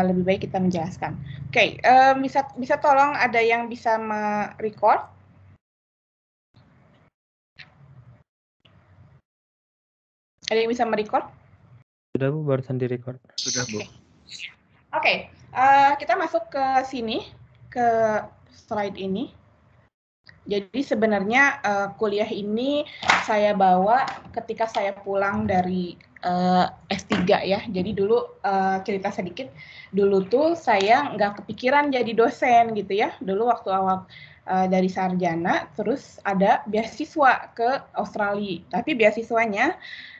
Eh, lebih baik kita menjelaskan. Oke, okay, uh, eh, bisa bisa tolong ada yang bisa merecord? Ada yang bisa merecord? Sudah bu, barusan direcord. Sudah bu. Oke, okay. okay. uh, eh, kita masuk ke sini ke slide ini. Jadi sebenarnya uh, kuliah ini saya bawa ketika saya pulang dari uh, eh, S3 ya. Jadi dulu uh, cerita sedikit, dulu tuh saya nggak kepikiran jadi dosen gitu ya. Dulu waktu awal uh, dari sarjana, terus ada beasiswa ke Australia. Tapi beasiswanya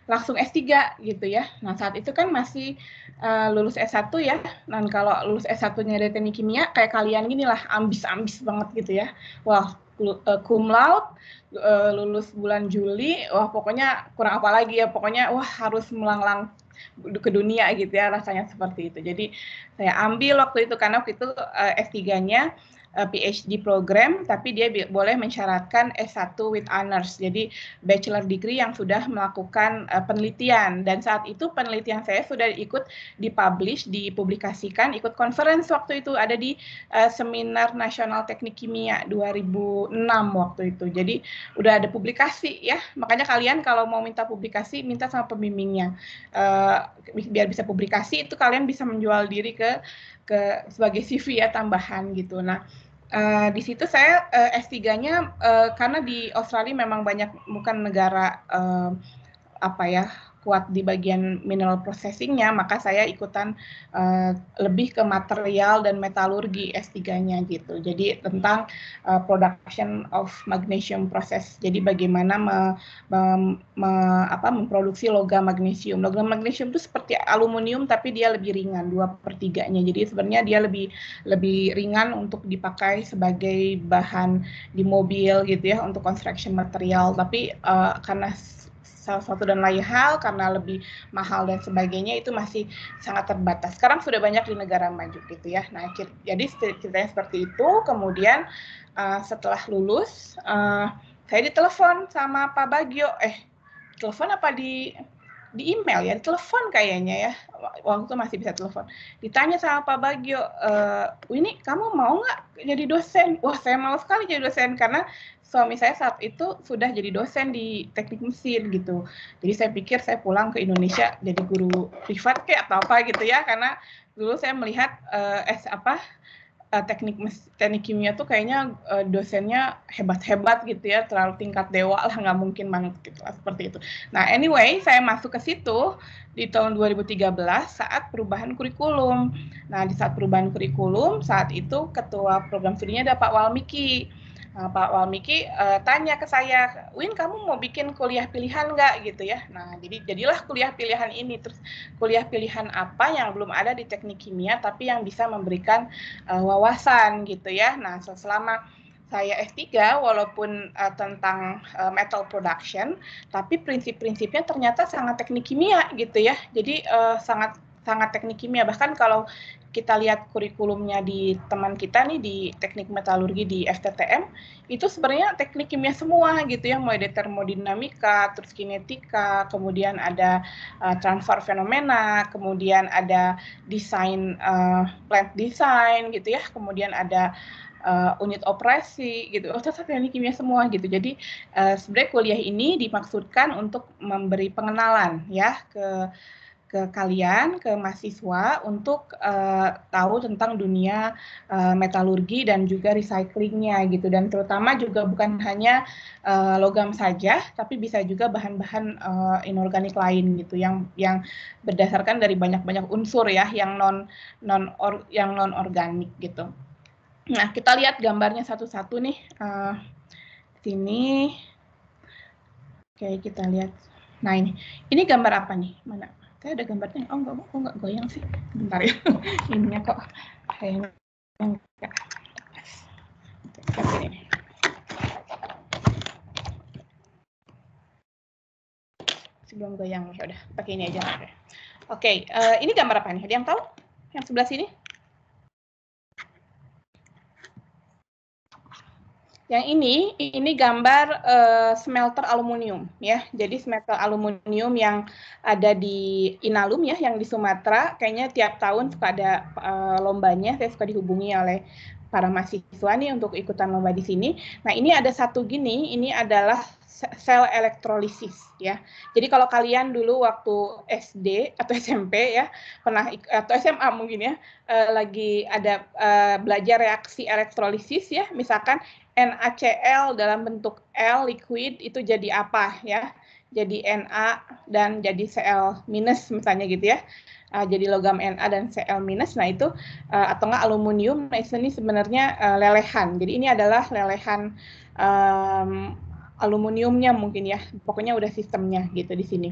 langsung S3 gitu ya. Nah saat itu kan masih uh, lulus S1 ya. Dan kalau lulus S1-nya dari teknik kimia, kayak kalian gini lah, ambis-ambis banget gitu ya. Wah, Eh, cum laude eh, lulus bulan Juli wah pokoknya kurang apa lagi ya pokoknya wah harus melanglang ke dunia gitu ya rasanya seperti itu jadi saya ambil waktu itu karena waktu itu S3-nya eh, Eh, PhD program, tapi dia boleh mensyaratkan S1 with honors, jadi bachelor degree yang sudah melakukan eh, penelitian. Dan saat itu penelitian saya sudah ikut dipublish, dipublikasikan, ikut conference waktu itu ada di eh, seminar nasional teknik kimia 2006 waktu itu. Jadi udah ada publikasi ya, makanya kalian kalau mau minta publikasi minta sama pembimbingnya biar bisa publikasi itu kalian bisa menjual diri ke ke sebagai CV ya tambahan gitu. Nah, uh, di situ saya uh, eh, S3-nya uh, eh, karena di Australia memang banyak bukan negara uh, apa ya kuat di bagian mineral processingnya, maka saya ikutan uh, lebih ke material dan metalurgi S3-nya gitu. Jadi tentang uh, production of magnesium process. Jadi bagaimana me, me, me, apa, memproduksi logam magnesium. Logam magnesium itu seperti aluminium tapi dia lebih ringan, dua per nya Jadi sebenarnya dia lebih lebih ringan untuk dipakai sebagai bahan di mobil gitu ya untuk construction material. Tapi uh, karena salah satu dan lain hal karena lebih mahal dan sebagainya itu masih sangat terbatas. Sekarang sudah banyak di negara maju gitu ya. Nah, jadi ceritanya seperti itu. Kemudian uh, setelah lulus, uh, saya ditelepon sama Pak Bagio. Eh, telepon apa di di email ya, di telepon kayaknya ya. Waktu masih bisa telepon. Ditanya sama Pak Bagio, eh, e, ini kamu mau nggak jadi dosen? Wah, saya mau sekali jadi dosen karena suami saya saat itu sudah jadi dosen di teknik mesin gitu. Jadi saya pikir saya pulang ke Indonesia jadi guru privat kayak atau apa gitu ya, karena dulu saya melihat eh, apa uh, teknik teknik kimia tuh kayaknya uh, dosennya hebat-hebat gitu ya, terlalu tingkat dewa lah nggak mungkin banget gitu lah seperti itu. Nah anyway saya masuk ke situ di tahun 2013 saat perubahan kurikulum. Nah di saat perubahan kurikulum saat itu ketua program studinya ada Pak Walmiki. Nah, Pak Walmiki uh, tanya ke saya, Win kamu mau bikin kuliah pilihan nggak gitu ya? Nah jadi jadilah kuliah pilihan ini terus kuliah pilihan apa yang belum ada di teknik kimia tapi yang bisa memberikan uh, wawasan gitu ya. Nah selama saya S3 walaupun uh, tentang uh, metal production tapi prinsip-prinsipnya ternyata sangat teknik kimia gitu ya. Jadi uh, sangat sangat teknik kimia bahkan kalau kita lihat kurikulumnya di teman kita nih di teknik metalurgi di FTTM itu sebenarnya teknik kimia semua gitu ya mulai dari termodinamika terus kinetika kemudian ada uh, transfer fenomena kemudian ada desain uh, plant design gitu ya kemudian ada uh, unit operasi gitu oh terus teknik kimia semua gitu jadi uh, sebenarnya kuliah ini dimaksudkan untuk memberi pengenalan ya ke ke kalian, ke mahasiswa untuk uh, tahu tentang dunia uh, metalurgi dan juga recyclingnya gitu dan terutama juga bukan hanya uh, logam saja tapi bisa juga bahan-bahan uh, inorganik lain gitu yang yang berdasarkan dari banyak-banyak unsur ya yang non non or, yang non organik gitu. Nah kita lihat gambarnya satu-satu nih uh, sini. Oke kita lihat. Nah ini ini gambar apa nih mana? kayak ada gambarnya oh enggak kok enggak goyang sih bentar ya ininya kok kayaknya enggak seperti sebelum goyang ya udah pakai ini aja oke okay, uh, eh, ini gambar apa nih ada yang tahu yang sebelah sini Yang ini, ini gambar uh, smelter aluminium ya. Jadi smelter aluminium yang ada di Inalum ya, yang di Sumatera. Kayaknya tiap tahun suka ada uh, lombanya. Saya suka dihubungi oleh para mahasiswa nih untuk ikutan lomba di sini. Nah ini ada satu gini, ini adalah sel elektrolisis ya. Jadi kalau kalian dulu waktu SD atau SMP ya pernah atau SMA mungkin ya eh, lagi ada eh, belajar reaksi elektrolisis ya, misalkan NaCl dalam bentuk L liquid itu jadi apa ya? Jadi Na dan jadi Cl minus misalnya gitu ya. Uh, jadi logam Na dan Cl minus. Nah itu uh, atau enggak aluminium. Nah ini sebenarnya uh, lelehan. Jadi ini adalah lelehan um, aluminiumnya mungkin ya. Pokoknya udah sistemnya gitu di sini.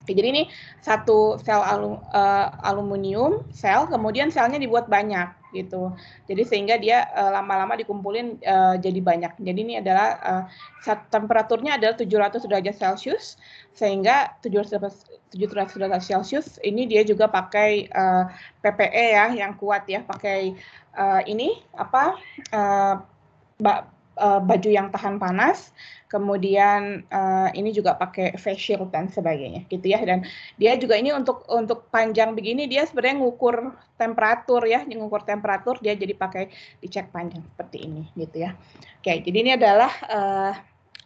Oke, jadi ini satu sel alu, uh, aluminium, sel, kemudian selnya dibuat banyak gitu. Jadi sehingga dia eh, lama-lama uh, dikumpulin uh, jadi banyak. Jadi ini adalah uh, eh, saat temperaturnya adalah 700 derajat Celcius sehingga 700 700 derajat Celcius ini dia juga pakai uh, PPE ya yang kuat ya, pakai uh, ini apa uh, uh, baju yang tahan panas, kemudian uh, ini juga pakai face shield dan sebagainya gitu ya dan dia juga ini untuk untuk panjang begini dia sebenarnya ngukur temperatur ya ngukur temperatur dia jadi pakai dicek panjang seperti ini gitu ya oke jadi ini adalah uh,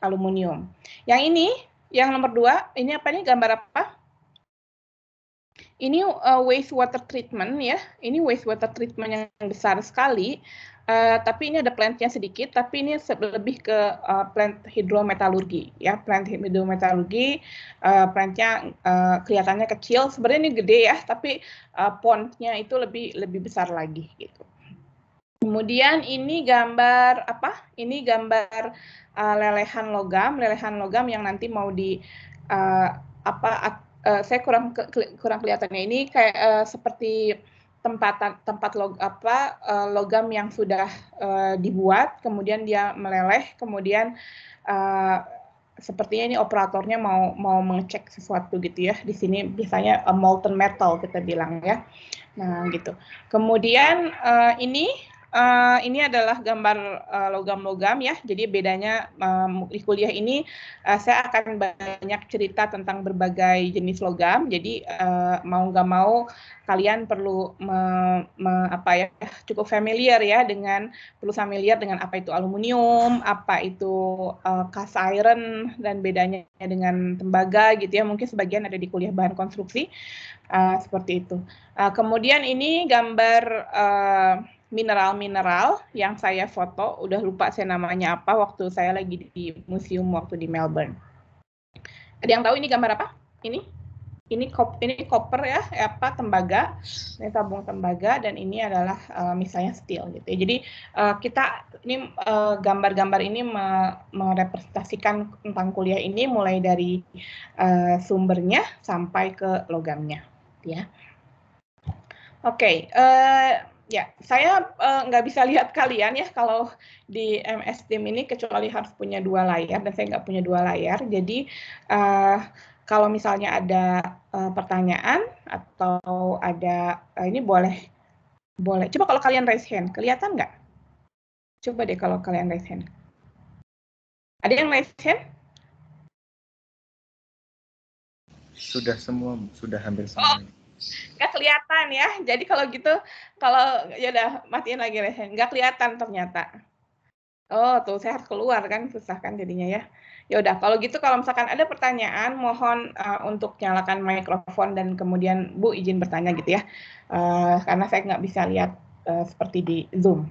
aluminium yang ini yang nomor dua ini apa nih gambar apa ini uh, wastewater treatment ya. Ini wastewater treatment yang besar sekali. Eh, tapi ini ada plantnya sedikit, tapi ini lebih ke uh, plant hidrometalurgi, ya plant hidrometalurgi. Uh, plantnya uh, kelihatannya kecil, sebenarnya ini gede ya, tapi uh, pondnya itu lebih lebih besar lagi gitu. Kemudian ini gambar apa? Ini gambar uh, lelehan logam, lelehan logam yang nanti mau di uh, apa? Uh, saya kurang ke, kurang kelihatannya ini kayak uh, seperti tempat tempat log, apa eh, logam yang sudah eh, dibuat kemudian dia meleleh kemudian eh, sepertinya ini operatornya mau mau mengecek sesuatu gitu ya di sini biasanya molten metal kita bilang ya nah gitu kemudian ini uh, ini adalah gambar logam eh, logam-logam ya. Jadi bedanya um, di kuliah ini uh, saya akan banyak cerita tentang berbagai jenis logam. Jadi uh, mau nggak mau kalian perlu me, me, apa ya cukup familiar ya dengan perlu familiar dengan apa itu aluminium, apa itu uh, cast iron dan bedanya dengan tembaga gitu ya. Mungkin sebagian ada di kuliah bahan konstruksi uh, seperti itu. Uh, kemudian ini gambar uh, mineral-mineral yang saya foto, udah lupa saya namanya apa waktu saya lagi di museum waktu di Melbourne. Ada yang tahu ini gambar apa? Ini? Ini kop ini koper ya, apa tembaga, ini tabung tembaga dan ini adalah uh, misalnya steel gitu. Ya. Jadi uh, kita ini gambar eh, gambar-gambar ini me merepresentasikan tentang kuliah ini mulai dari uh, sumbernya sampai ke logamnya, ya. Oke, okay, uh, Ya, saya uh, nggak bisa lihat kalian ya kalau di MS Team ini kecuali harus punya dua layar dan saya nggak punya dua layar. Jadi uh, kalau misalnya ada uh, pertanyaan atau ada uh, ini boleh boleh. Coba kalau kalian raise hand, kelihatan nggak? Coba deh kalau kalian raise hand. Ada yang raise hand? Sudah semua, sudah hampir semua. Oh nggak kelihatan ya. Jadi kalau gitu kalau ya udah matiin lagi deh nggak kelihatan ternyata. Oh tuh sehat keluar kan susah kan jadinya ya. Ya udah kalau gitu kalau misalkan ada pertanyaan mohon uh, untuk nyalakan mikrofon dan kemudian Bu izin bertanya gitu ya. Uh, karena saya nggak bisa lihat uh, seperti di Zoom.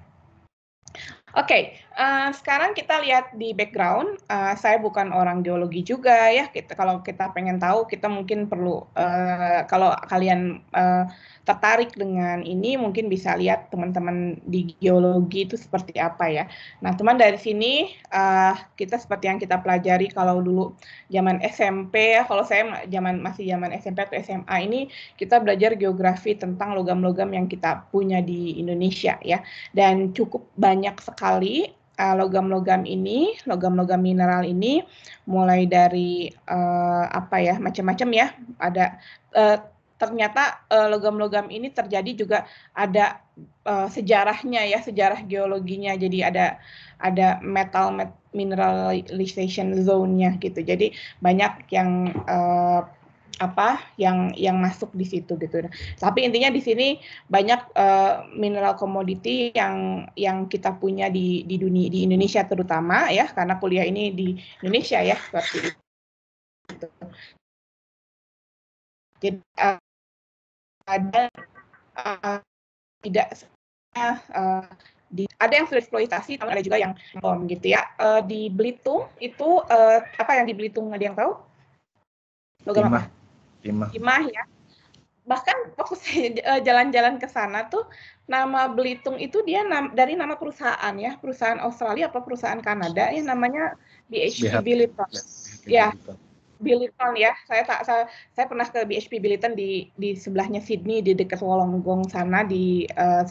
Oke, okay, uh, eh, sekarang kita lihat di background. Uh, saya bukan orang geologi juga ya. Kita kalau kita pengen tahu, kita mungkin perlu uh, kalau kalian uh, tertarik dengan ini, mungkin bisa lihat teman-teman di geologi itu seperti apa ya. Nah, teman dari sini uh, kita seperti yang kita pelajari kalau dulu zaman SMP ya, Kalau saya zaman masih zaman SMP atau SMA ini kita belajar geografi tentang logam-logam yang kita punya di Indonesia ya. Dan cukup banyak sekali sekali eh, logam-logam ini, logam-logam mineral ini, mulai dari uh, apa ya, macam-macam ya. Ada uh, ternyata logam-logam uh, ini terjadi juga ada uh, sejarahnya ya, sejarah geologinya. Jadi ada ada metal mineralization zone-nya gitu. Jadi banyak yang uh, apa yang yang masuk di situ gitu. Nah, tapi intinya di sini banyak uh, mineral komoditi yang yang kita punya di di dunia di Indonesia terutama ya karena kuliah ini di Indonesia ya seperti itu. Jadi uh, ada uh, tidak uh, di, ada yang sudah eksploitasi, tapi ada juga yang bom gitu ya. Uh, di Belitung itu uh, apa yang di Belitung ada yang tahu? Logam apa? Imah. Imah ya. Bahkan waktu saya eh, jalan-jalan ke sana tuh nama Belitung itu dia nam dari nama perusahaan ya, perusahaan Australia apa perusahaan Kanada ya namanya BHP Billiton. Ya. Billiton ya. Saya tak saya, saya pernah ke BHP Billiton di di sebelahnya Sydney di dekat Wollongong sana di uh,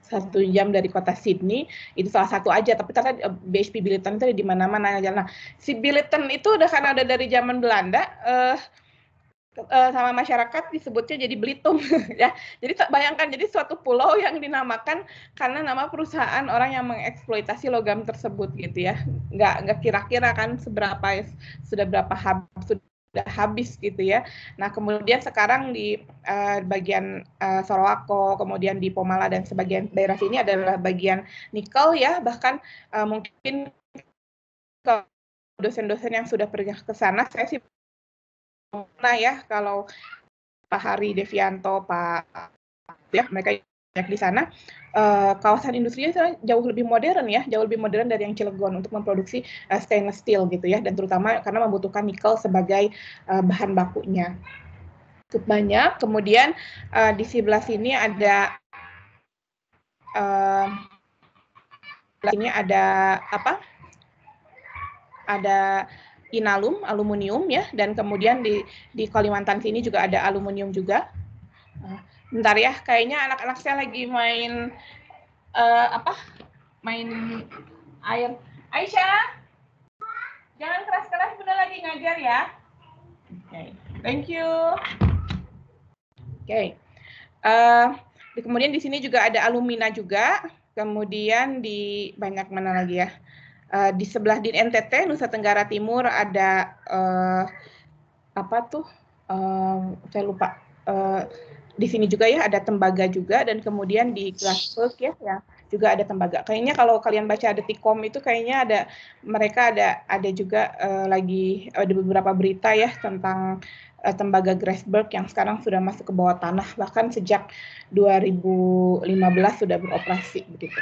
satu jam dari kota Sydney itu salah satu aja tapi ternyata eh, BHP Billiton itu di mana-mana jalan. Nah, si Billiton itu udah karena ada dari zaman Belanda eh, Eh, sama masyarakat disebutnya jadi Belitung ya. Jadi bayangkan jadi suatu pulau yang dinamakan karena nama perusahaan orang yang mengeksploitasi logam tersebut gitu ya. Nggak nggak kira-kira kan seberapa sudah berapa hab, sudah habis gitu ya. Nah kemudian sekarang di uh, bagian uh, Sorowako, kemudian di Pomala dan sebagian daerah sini adalah bagian nikel ya. Bahkan uh, mungkin dosen-dosen yang sudah pergi ke sana, saya sih nah ya kalau Pak Hari Devianto, Pak ya mereka banyak di sana. Uh, kawasan industrinya jauh lebih modern ya, jauh lebih modern dari yang Cilegon untuk memproduksi eh, stainless steel gitu ya, dan terutama karena membutuhkan nikel sebagai uh, bahan bakunya. Cukup banyak. Kemudian uh, di sebelah sini ada uh, ini ada apa? Ada inalum, aluminium ya, dan kemudian di di Kalimantan sini juga ada aluminium juga. Nah, bentar ya, kayaknya anak-anak saya lagi main uh, apa? Main air. Aisyah, jangan keras-keras, bener lagi ngajar ya. Oke, okay. thank you. Oke, okay. uh, eh, kemudian di sini juga ada alumina juga, kemudian di banyak mana lagi ya? Uh, di sebelah di NTT Nusa Tenggara Timur ada uh, apa tuh? Um, saya lupa. Uh, di sini juga ya ada tembaga juga dan kemudian di Glasgow ya ya juga ada tembaga. Kayaknya kalau kalian baca detikcom itu kayaknya ada mereka ada ada juga uh, lagi ada beberapa berita ya tentang tembaga Grasberg yang sekarang sudah masuk ke bawah tanah bahkan sejak 2015 sudah beroperasi begitu.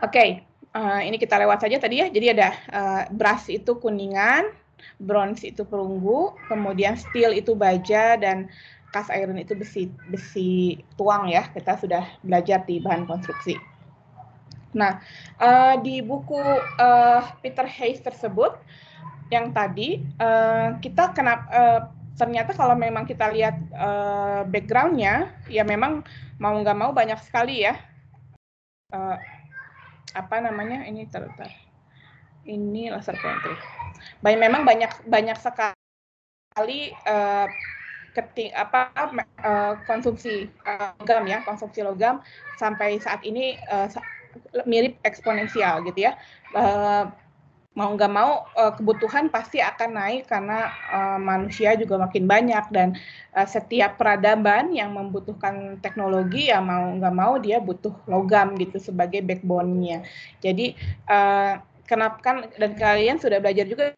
Oke, okay. Eh, ini kita lewat saja tadi ya. Jadi ada uh, eh, brass itu kuningan, bronze itu perunggu, kemudian steel itu baja dan cast iron itu besi besi tuang ya. Kita sudah belajar di bahan konstruksi. Nah, uh, di buku uh, Peter Hayes tersebut yang tadi uh, kita kenapa uh, ternyata kalau memang kita lihat uh, backgroundnya ya memang mau nggak mau banyak sekali ya. Uh, apa namanya ini terletak ini laser pointer. Baik memang banyak banyak sekali uh, eh, keting apa uh, konsumsi eh, logam ya konsumsi logam sampai saat ini uh, mirip eksponensial gitu ya. Uh, mau nggak mau eh, kebutuhan pasti akan naik karena eh, manusia juga makin banyak dan eh, setiap peradaban yang membutuhkan teknologi ya mau nggak mau dia butuh logam gitu sebagai backbone-nya. Jadi kenapa kan dan kalian sudah belajar juga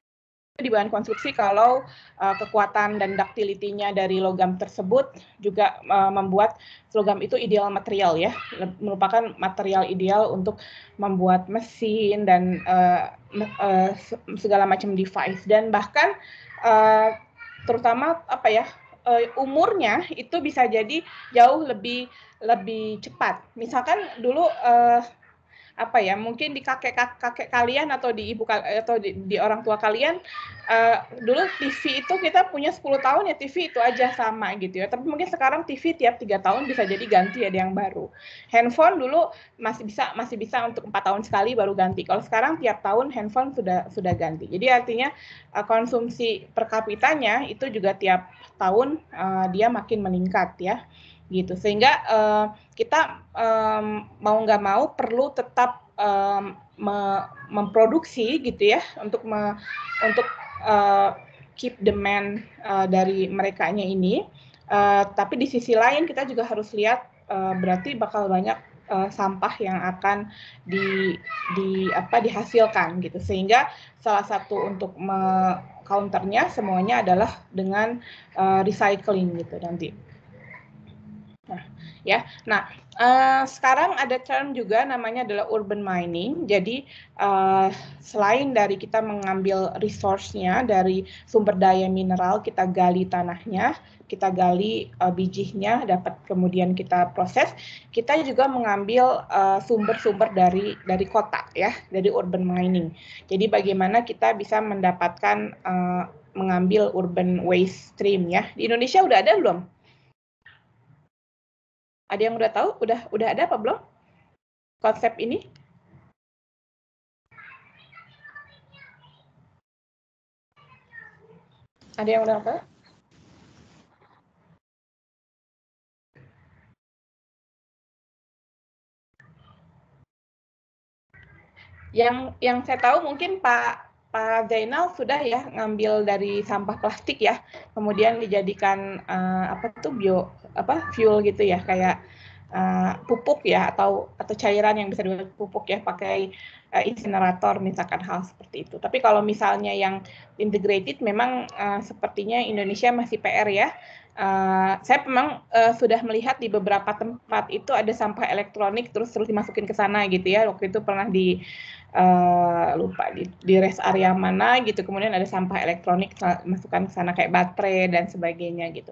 di bahan konstruksi kalau uh, kekuatan dan ductility-nya dari logam tersebut juga uh, membuat logam itu ideal material ya, merupakan material ideal untuk membuat mesin dan uh, uh, segala macam device dan bahkan uh, terutama apa ya umurnya itu bisa jadi jauh lebih lebih cepat. Misalkan dulu uh, apa ya mungkin di kakek kakek kalian atau di ibu atau di, di orang tua kalian uh, dulu TV itu kita punya 10 tahun ya TV itu aja sama gitu ya tapi mungkin sekarang TV tiap tiga tahun bisa jadi ganti ada yang baru handphone dulu masih bisa masih bisa untuk empat tahun sekali baru ganti kalau sekarang tiap tahun handphone sudah sudah ganti jadi artinya uh, konsumsi per kapitanya itu juga tiap tahun uh, dia makin meningkat ya gitu sehingga uh, kita um, mau nggak mau perlu tetap um, me memproduksi gitu ya untuk me untuk uh, keep demand uh, dari nya ini. Uh, tapi di sisi lain kita juga harus lihat uh, berarti bakal banyak uh, sampah yang akan di di apa dihasilkan gitu. Sehingga salah satu untuk me counternya semuanya adalah dengan uh, recycling gitu nanti ya. Nah, uh, sekarang ada term juga namanya adalah urban mining. Jadi uh, selain dari kita mengambil resource-nya dari sumber daya mineral, kita gali tanahnya, kita gali uh, eh, bijinya, dapat kemudian kita proses. Kita juga mengambil sumber-sumber uh, dari dari kota ya, dari urban mining. Jadi bagaimana kita bisa mendapatkan uh, mengambil urban waste stream ya. Di Indonesia udah ada belum? Ada yang udah tahu? Udah udah ada apa belum? Konsep ini? Ada yang udah apa? Yang yang saya tahu mungkin Pak Pak Zainal sudah ya ngambil dari sampah plastik ya, kemudian dijadikan uh, apa tuh bio apa fuel gitu ya kayak uh, pupuk ya atau atau cairan yang bisa dibuat pupuk ya pakai uh, insinerator misalkan hal seperti itu. Tapi kalau misalnya yang integrated memang uh, sepertinya Indonesia masih PR ya Uh, saya memang uh, sudah melihat di beberapa tempat itu ada sampah elektronik terus terus dimasukin ke sana gitu ya waktu itu pernah di uh, lupa di, di rest area mana gitu kemudian ada sampah elektronik masukkan ke sana kayak baterai dan sebagainya gitu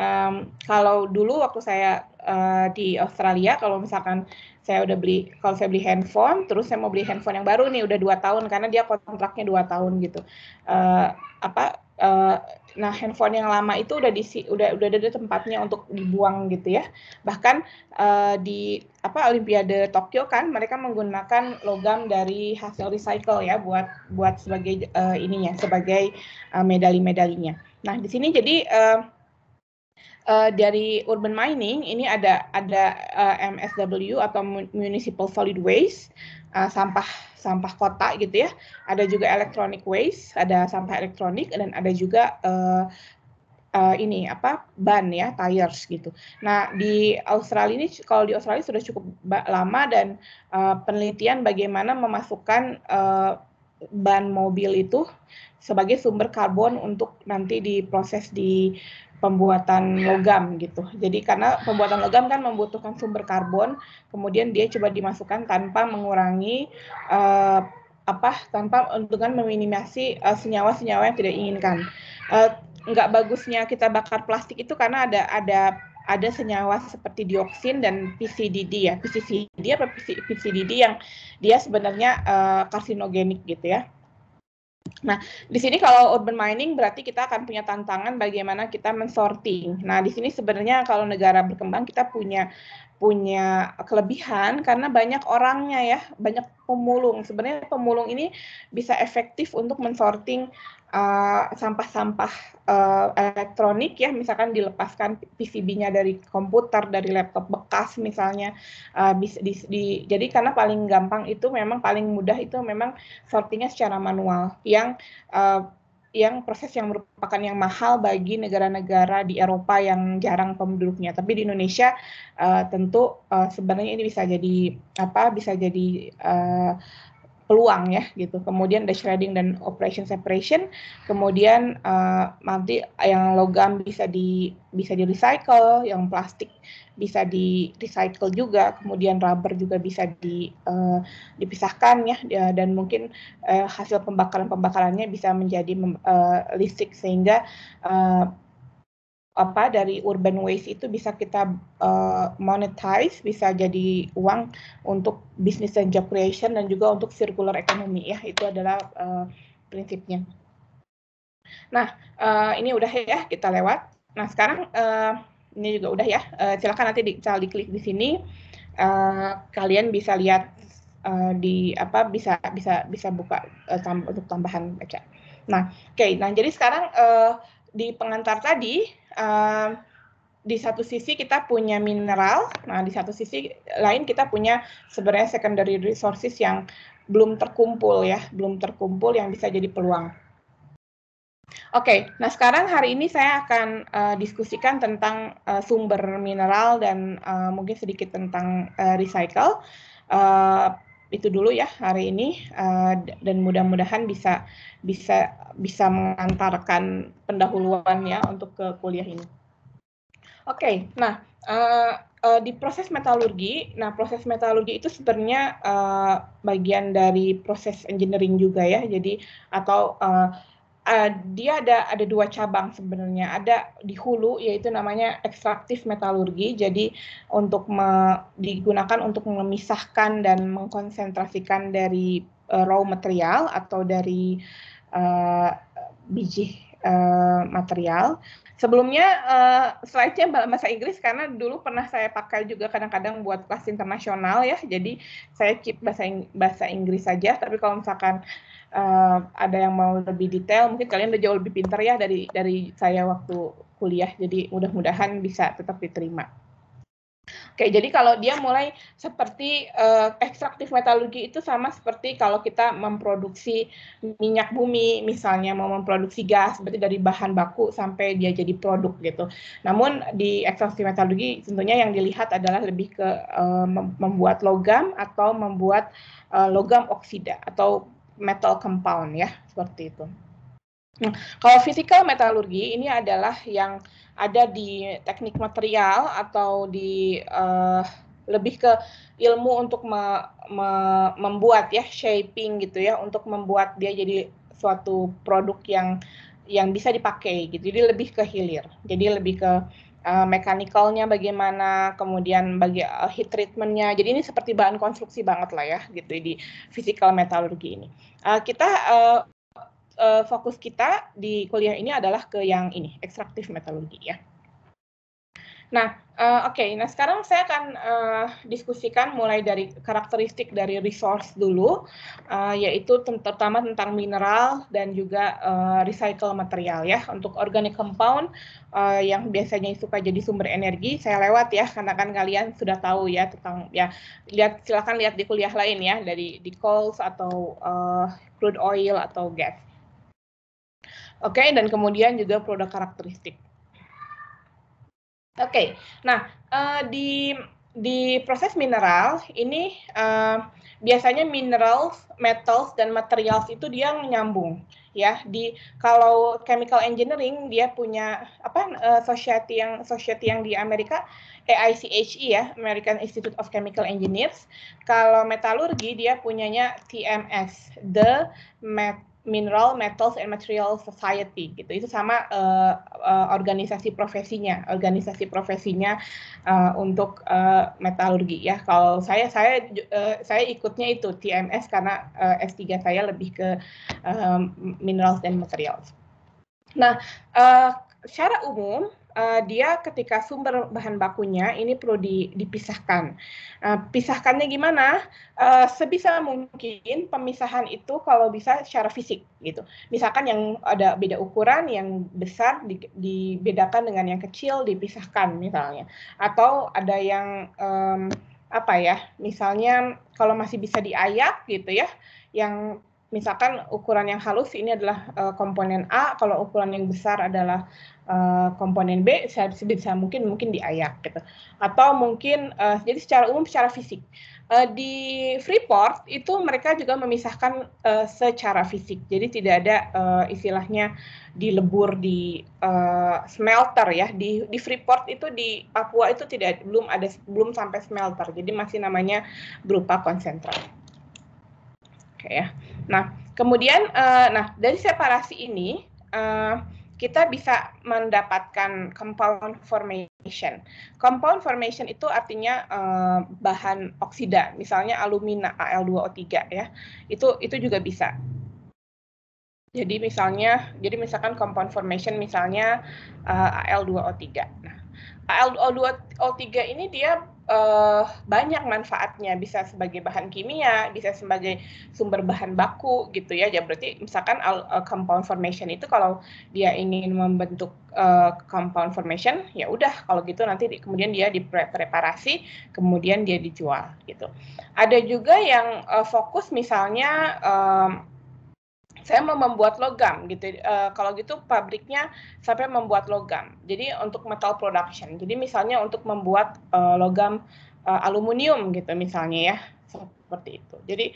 um, kalau dulu waktu saya uh, di Australia kalau misalkan saya udah beli kalau saya beli handphone terus saya mau beli handphone yang baru nih udah dua tahun karena dia kontraknya dua tahun gitu uh, apa uh, nah handphone yang lama itu udah di udah udah ada tempatnya untuk dibuang gitu ya bahkan uh, di apa Olimpiade Tokyo kan mereka menggunakan logam dari hasil recycle ya buat buat sebagai uh, ininya sebagai uh, medali-medalinya nah di sini jadi uh, uh, dari urban mining ini ada ada uh, MSW atau municipal solid waste Eh, sampah sampah kota gitu ya. Ada juga electronic waste, ada sampah elektronik dan ada juga uh, uh, ini apa ban ya tires gitu. Nah di Australia ini kalau di Australia sudah cukup lama dan uh, penelitian bagaimana memasukkan uh, ban mobil itu sebagai sumber karbon untuk nanti diproses di pembuatan iya. logam gitu. Jadi karena pembuatan logam kan membutuhkan sumber karbon, kemudian dia coba dimasukkan tanpa mengurangi uh, apa tanpa dengan meminimasi uh, senyawa-senyawa yang tidak diinginkan. Uh, bagusnya kita bakar plastik itu karena ada ada ada senyawa seperti dioksin dan PCDD ya PCCD apa PCDD yang dia sebenarnya uh, karsinogenik gitu ya Nah, di sini kalau urban mining berarti kita akan punya tantangan bagaimana kita mensorting. Nah, di sini sebenarnya kalau negara berkembang kita punya punya kelebihan karena banyak orangnya ya, banyak pemulung. Sebenarnya pemulung ini bisa efektif untuk mensorting eh, sampah-sampah uh, elektronik ya, misalkan dilepaskan PCB-nya dari komputer, dari laptop bekas misalnya. Uh, bis, di, di, jadi karena paling gampang itu memang paling mudah itu memang sortingnya secara manual yang uh, yang proses yang merupakan yang mahal bagi negara-negara di Eropa yang jarang penduduknya. Tapi di Indonesia uh, tentu uh, sebenarnya ini bisa jadi apa? Bisa jadi uh, peluang ya gitu. Kemudian ada shredding dan operation separation. Kemudian uh, nanti yang logam bisa di bisa di recycle, yang plastik bisa di recycle juga. Kemudian rubber juga bisa di uh, dipisahkan ya, ya, dan mungkin uh, hasil pembakaran pembakarannya bisa menjadi uh, listrik sehingga uh, apa dari urban waste itu bisa kita uh, monetize, bisa jadi uang untuk bisnis dan job creation dan juga untuk circular economy ya itu adalah uh, prinsipnya. Nah uh, ini udah ya kita lewat. Nah sekarang uh, ini juga udah ya. Uh, silakan nanti di, diklik di sini. Uh, kalian bisa lihat di apa bisa bisa bisa buka uh, tamb untuk tambahan baca. Nah oke. Okay, nah jadi sekarang uh, di pengantar tadi uh, di satu sisi kita punya mineral, nah di satu sisi lain kita punya sebenarnya secondary resources yang belum terkumpul ya, belum terkumpul yang bisa jadi peluang. Oke, okay, nah sekarang hari ini saya akan uh, diskusikan tentang uh, sumber mineral dan uh, mungkin sedikit tentang uh, recycle. Uh, itu dulu ya hari ini uh, dan mudah-mudahan bisa bisa bisa mengantarkan pendahuluannya untuk ke kuliah ini. Oke, okay, nah uh, uh, di proses metalurgi, nah proses metalurgi itu sebenarnya uh, bagian dari proses engineering juga ya, jadi atau uh, uh, dia ada ada dua cabang sebenarnya. Ada di hulu yaitu namanya ekstraktif metalurgi. Jadi untuk me, digunakan untuk memisahkan dan mengkonsentrasikan dari uh, raw material atau dari uh, biji uh, material. Sebelumnya uh, slide-nya bahasa Inggris karena dulu pernah saya pakai juga kadang-kadang buat kelas internasional ya. Jadi saya keep bahasa Inggris saja. Tapi kalau misalkan uh, ada yang mau lebih detail, mungkin kalian udah jauh lebih pintar ya dari dari saya waktu kuliah. Jadi mudah-mudahan bisa tetap diterima. Oke, jadi kalau dia mulai seperti uh, ekstraktif metalurgi itu sama seperti kalau kita memproduksi minyak bumi, misalnya mau memproduksi gas, berarti dari bahan baku sampai dia jadi produk gitu. Namun di ekstraktif metalurgi tentunya yang dilihat adalah lebih ke uh, membuat logam atau membuat uh, logam oksida atau metal compound ya seperti itu. Nah, kalau physical metalurgi ini adalah yang ada di teknik material atau di uh, lebih ke ilmu untuk me, me, membuat ya shaping gitu ya untuk membuat dia jadi suatu produk yang yang bisa dipakai gitu. Jadi lebih ke hilir. Jadi lebih ke uh, eh, mekanikalnya bagaimana, kemudian bagi uh, heat treatmentnya Jadi ini seperti bahan konstruksi banget lah ya gitu di physical metallurgy ini. Uh, kita uh, uh, fokus kita di kuliah ini adalah ke yang ini, extractive metalurgi ya. Nah, uh, oke. Okay. Nah, sekarang saya akan uh, diskusikan mulai dari karakteristik dari resource dulu, uh, yaitu terutama tentang mineral dan juga uh, recycle material ya. Untuk organic compound uh, yang biasanya suka jadi sumber energi, saya lewat ya, karena kan kalian sudah tahu ya tentang ya. Lihat silakan lihat di kuliah lain ya dari di coals atau uh, crude oil atau gas. Oke, okay, dan kemudian juga produk karakteristik. Oke, okay. nah uh, di di proses mineral ini uh, biasanya mineral, metals dan materials itu dia menyambung ya. Di kalau chemical engineering dia punya apa uh, society yang society yang di Amerika AICHE ya, American Institute of Chemical Engineers. Kalau metalurgi dia punyanya TMS, the Met Mineral, Metals and Material Society gitu. Itu sama uh, uh, organisasi profesinya, organisasi profesinya uh, untuk uh, metalurgi ya. Kalau saya saya uh, saya ikutnya itu TMS karena uh, S3 saya lebih ke uh, minerals dan materials. Nah, uh, secara umum uh, dia ketika sumber bahan bakunya ini perlu di, dipisahkan. Uh, pisahkannya gimana? Uh, sebisa mungkin pemisahan itu kalau bisa secara fisik gitu. Misalkan yang ada beda ukuran yang besar di, dibedakan dengan yang kecil dipisahkan misalnya. Atau ada yang um, apa ya? Misalnya kalau masih bisa diayak gitu ya, yang misalkan ukuran yang halus ini adalah uh, komponen A, kalau ukuran yang besar adalah uh, komponen B, sebisa mungkin mungkin diayak gitu. Atau mungkin uh, jadi secara umum secara fisik. Uh, di Freeport itu mereka juga memisahkan uh, secara fisik. Jadi tidak ada uh, istilahnya dilebur di uh, smelter ya. Di di Freeport itu di Papua itu tidak belum ada belum sampai smelter. Jadi masih namanya berupa konsentrat ya. Nah, kemudian uh, nah dari separasi ini uh, kita bisa mendapatkan compound formation. Compound formation itu artinya uh, bahan oksida, misalnya alumina Al2O3 ya. Itu itu juga bisa. Jadi misalnya, jadi misalkan compound formation misalnya uh, Al2O3. Nah, Al2O3 ini dia uh, banyak manfaatnya bisa sebagai bahan kimia bisa sebagai sumber bahan baku gitu ya ya berarti misalkan uh, compound formation itu kalau dia ingin membentuk uh, compound formation ya udah kalau gitu nanti di, kemudian dia dipreparasi kemudian dia dijual gitu ada juga yang uh, fokus misalnya um, saya mau membuat logam gitu E, kalau gitu pabriknya sampai membuat logam jadi untuk metal production jadi misalnya untuk membuat e, logam e, aluminium gitu misalnya ya seperti itu jadi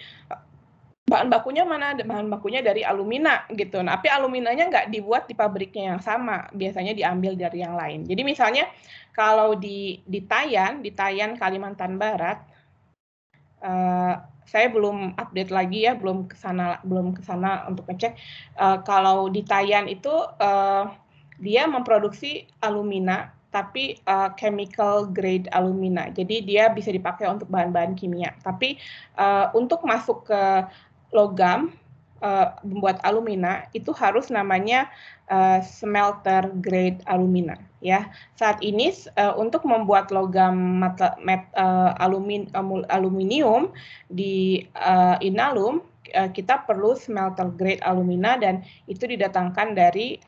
bahan bakunya mana bahan bakunya dari alumina gitu nah, tapi aluminanya nggak dibuat di pabriknya yang sama biasanya diambil dari yang lain jadi misalnya kalau di di Tayan di Tayan Kalimantan Barat saya belum update lagi ya, belum kesana belum kesana untuk ngecek. Uh, kalau di Tayan itu uh, dia memproduksi alumina, tapi uh, chemical grade alumina. Jadi dia bisa dipakai untuk bahan-bahan kimia. Tapi uh, untuk masuk ke logam uh, alumina itu harus namanya uh, smelter grade alumina ya. Saat ini uh, untuk membuat logam met, met, uh, alumin, uh, aluminium di uh, Inalum uh, kita perlu smelter grade alumina dan itu didatangkan dari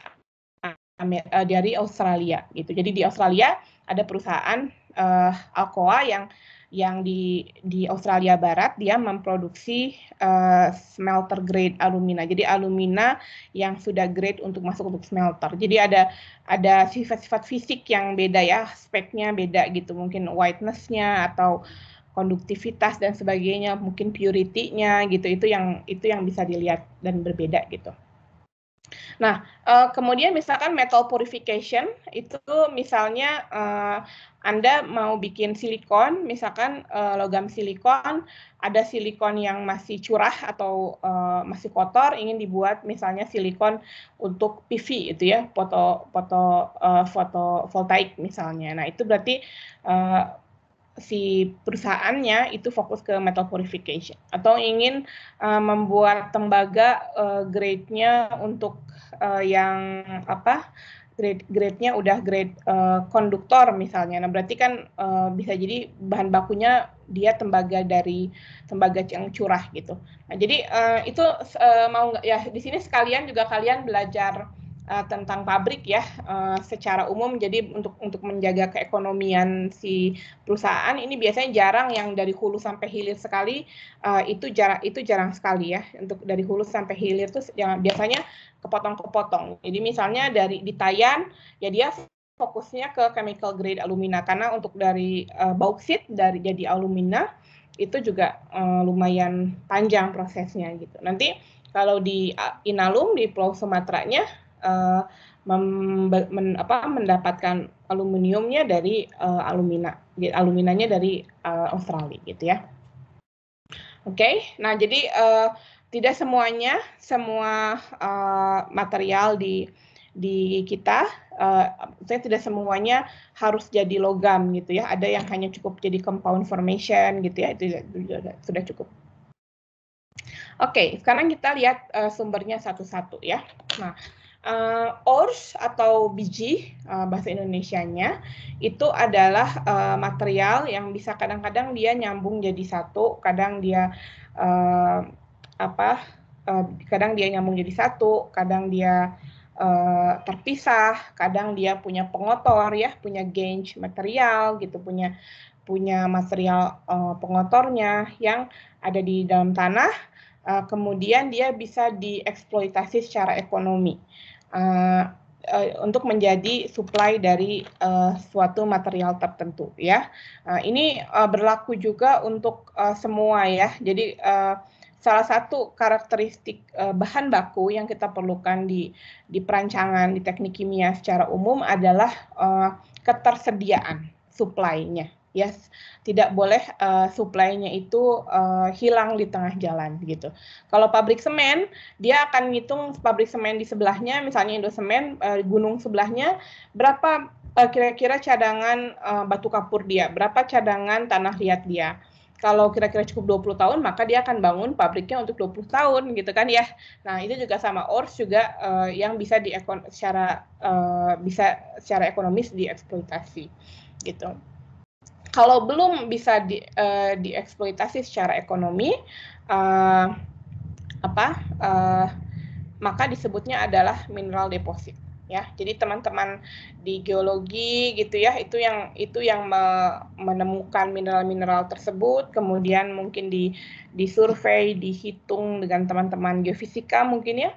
uh, dari Australia gitu. Jadi di Australia ada perusahaan uh, Alcoa yang yang di di Australia Barat dia memproduksi uh, smelter grade alumina. Jadi alumina yang sudah grade untuk masuk untuk smelter. Jadi ada ada sifat-sifat fisik yang beda ya, speknya beda gitu. Mungkin whitenessnya atau konduktivitas dan sebagainya, mungkin purity-nya gitu. Itu yang itu yang bisa dilihat dan berbeda gitu. Nah, uh, kemudian misalkan metal purification itu misalnya uh, Anda mau bikin silikon, misalkan uh, logam silikon, ada silikon yang masih curah atau uh, masih kotor ingin dibuat misalnya silikon untuk PV itu ya, foto foto uh, fotovoltaik misalnya. Nah, itu berarti uh, si perusahaannya itu fokus ke metal purification atau ingin uh, membuat tembaga uh, grade-nya untuk uh, yang apa grade grade-nya udah grade uh, konduktor misalnya. Nah, berarti kan uh, bisa jadi bahan bakunya dia tembaga dari tembaga yang curah gitu. Nah, jadi uh, itu uh, mau nggak ya di sini sekalian juga kalian belajar Eh, tentang pabrik ya uh, secara umum jadi untuk untuk menjaga keekonomian si perusahaan ini biasanya jarang yang dari hulu sampai hilir sekali uh, itu jarang itu jarang sekali ya untuk dari hulu sampai hilir itu yang biasanya kepotong-kepotong jadi misalnya dari di Tayan ya dia fokusnya ke chemical grade alumina karena untuk dari uh, bauksit dari jadi alumina itu juga uh, lumayan panjang prosesnya gitu nanti kalau di Inalum di Pulau Sumateranya uh, men, apa, mendapatkan aluminiumnya dari uh, alumina, aluminanya dari uh, Australia gitu ya. Oke, okay? nah jadi uh, tidak semuanya semua uh, material di di kita, uh, saya tidak semuanya harus jadi logam gitu ya. Ada yang hanya cukup jadi compound formation gitu ya, itu sudah, sudah cukup. Oke, okay, sekarang kita lihat uh, sumbernya satu-satu ya. Nah, uh, ors atau biji uh, bahasa Indonesianya itu adalah uh, material yang bisa kadang-kadang dia nyambung jadi satu, kadang dia uh, apa? Uh, kadang dia nyambung jadi satu, kadang dia uh, terpisah, kadang dia punya pengotor ya, punya gauge material gitu, punya punya material uh, pengotornya yang ada di dalam tanah, uh, kemudian dia bisa dieksploitasi secara ekonomi. Eh, eh, untuk menjadi supply dari uh, suatu material tertentu ya. Uh, ini uh, berlaku juga untuk uh, semua ya. Jadi uh, salah satu karakteristik uh, bahan baku yang kita perlukan di di perancangan di teknik kimia secara umum adalah uh, ketersediaan supply-nya ya tidak boleh uh, eh, suplainya itu uh, hilang di tengah jalan gitu. Kalau pabrik semen, dia akan ngitung pabrik semen di sebelahnya, misalnya Indosemen uh, eh, gunung sebelahnya berapa uh, kira-kira cadangan uh, batu kapur dia, berapa cadangan tanah liat dia. Kalau kira-kira cukup 20 tahun, maka dia akan bangun pabriknya untuk 20 tahun gitu kan ya. Nah, itu juga sama ors juga uh, yang bisa di secara uh, bisa secara ekonomis dieksploitasi gitu kalau belum bisa di, uh, dieksploitasi secara ekonomi uh, apa uh, maka disebutnya adalah mineral deposit ya jadi teman-teman di geologi gitu ya itu yang itu yang me menemukan mineral-mineral tersebut kemudian mungkin di disurvei dihitung dengan teman-teman geofisika mungkin ya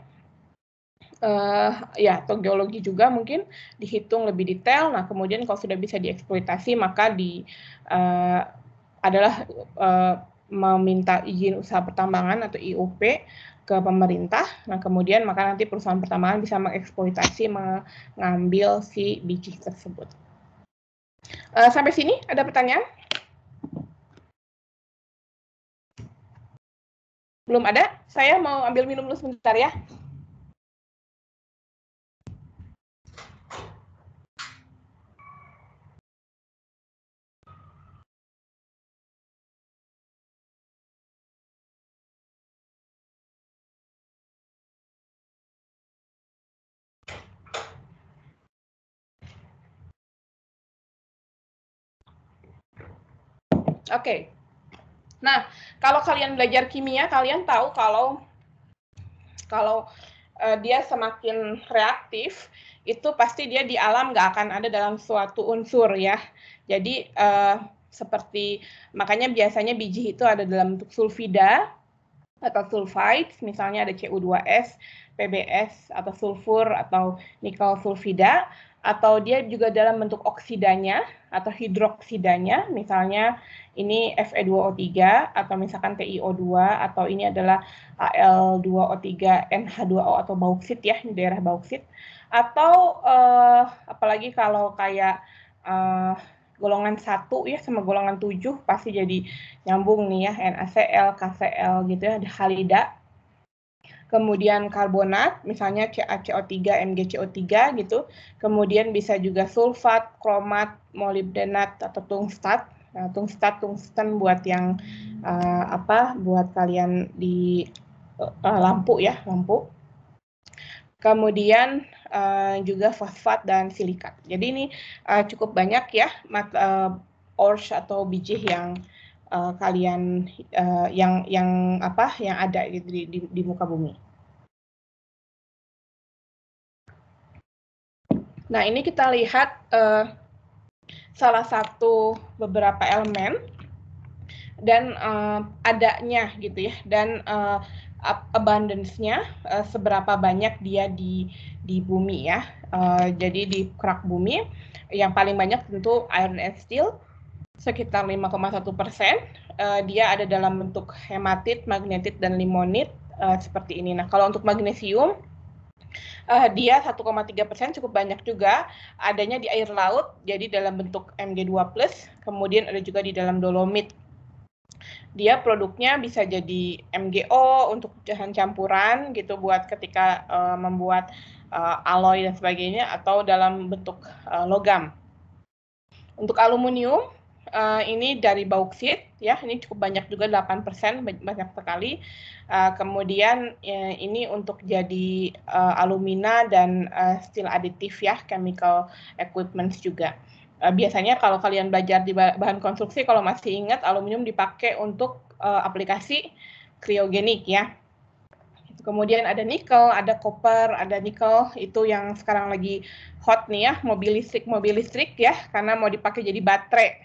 uh, ya atau geologi juga mungkin dihitung lebih detail. Nah, kemudian kalau sudah bisa dieksploitasi maka di uh, adalah uh, meminta izin usaha pertambangan atau IUP ke pemerintah. Nah, kemudian maka nanti perusahaan pertambangan bisa mengeksploitasi mengambil si biji tersebut. Uh, sampai sini ada pertanyaan? Belum ada? Saya mau ambil minum dulu sebentar ya. Oke. Okay. Nah, kalau kalian belajar kimia, kalian tahu kalau kalau uh, dia semakin reaktif, itu pasti dia di alam nggak akan ada dalam suatu unsur ya. Jadi uh, seperti makanya biasanya biji itu ada dalam bentuk sulfida atau sulfides, misalnya ada CU2S, PBS atau sulfur atau nikel sulfida atau dia juga dalam bentuk oksidanya atau hidroksidanya, misalnya ini Fe2O3 atau misalkan TiO2 atau ini adalah Al2O3 NH2O atau bauksit ya di daerah bauksit atau uh, apalagi kalau kayak uh, golongan satu ya sama golongan tujuh pasti jadi nyambung nih ya NaCl, KCl gitu ya, ada halida kemudian karbonat, misalnya CaCO3, MgCO3 gitu, kemudian bisa juga sulfat, kromat, molibdenat atau tungstat. Nah, tungstat, tungsten buat yang uh, apa? Buat kalian di uh, lampu ya, lampu. Kemudian uh, juga fosfat dan silikat. Jadi ini uh, cukup banyak ya mat, uh, ors atau biji yang uh, kalian uh, yang yang apa yang ada di, di, di, di muka bumi. Nah, ini kita lihat uh, salah satu beberapa elemen dan uh, adanya gitu ya dan uh, abundance-nya uh, seberapa banyak dia di di bumi ya. Uh, jadi di kerak bumi yang paling banyak tentu iron and steel sekitar 5,1 persen. Uh, dia ada dalam bentuk hematit, magnetit, dan limonit uh, seperti ini. Nah, kalau untuk magnesium uh, dia 1,3 persen cukup banyak juga adanya di air laut jadi dalam bentuk Mg2 plus kemudian ada juga di dalam dolomit dia produknya bisa jadi MGO untuk bahan campuran gitu buat ketika uh, membuat uh, alloy dan sebagainya atau dalam bentuk uh, logam. Untuk aluminium uh, ini dari bauksit ya ini cukup banyak juga 8% banyak sekali uh, kemudian ya, ini untuk jadi uh, alumina dan uh, steel additive, ya chemical equipments juga uh, biasanya kalau kalian belajar di bahan konstruksi kalau masih ingat aluminium dipakai untuk uh, aplikasi kriogenik ya Kemudian ada nikel, ada koper, ada nikel itu yang sekarang lagi hot nih ya, mobil listrik, mobil listrik ya, karena mau dipakai jadi baterai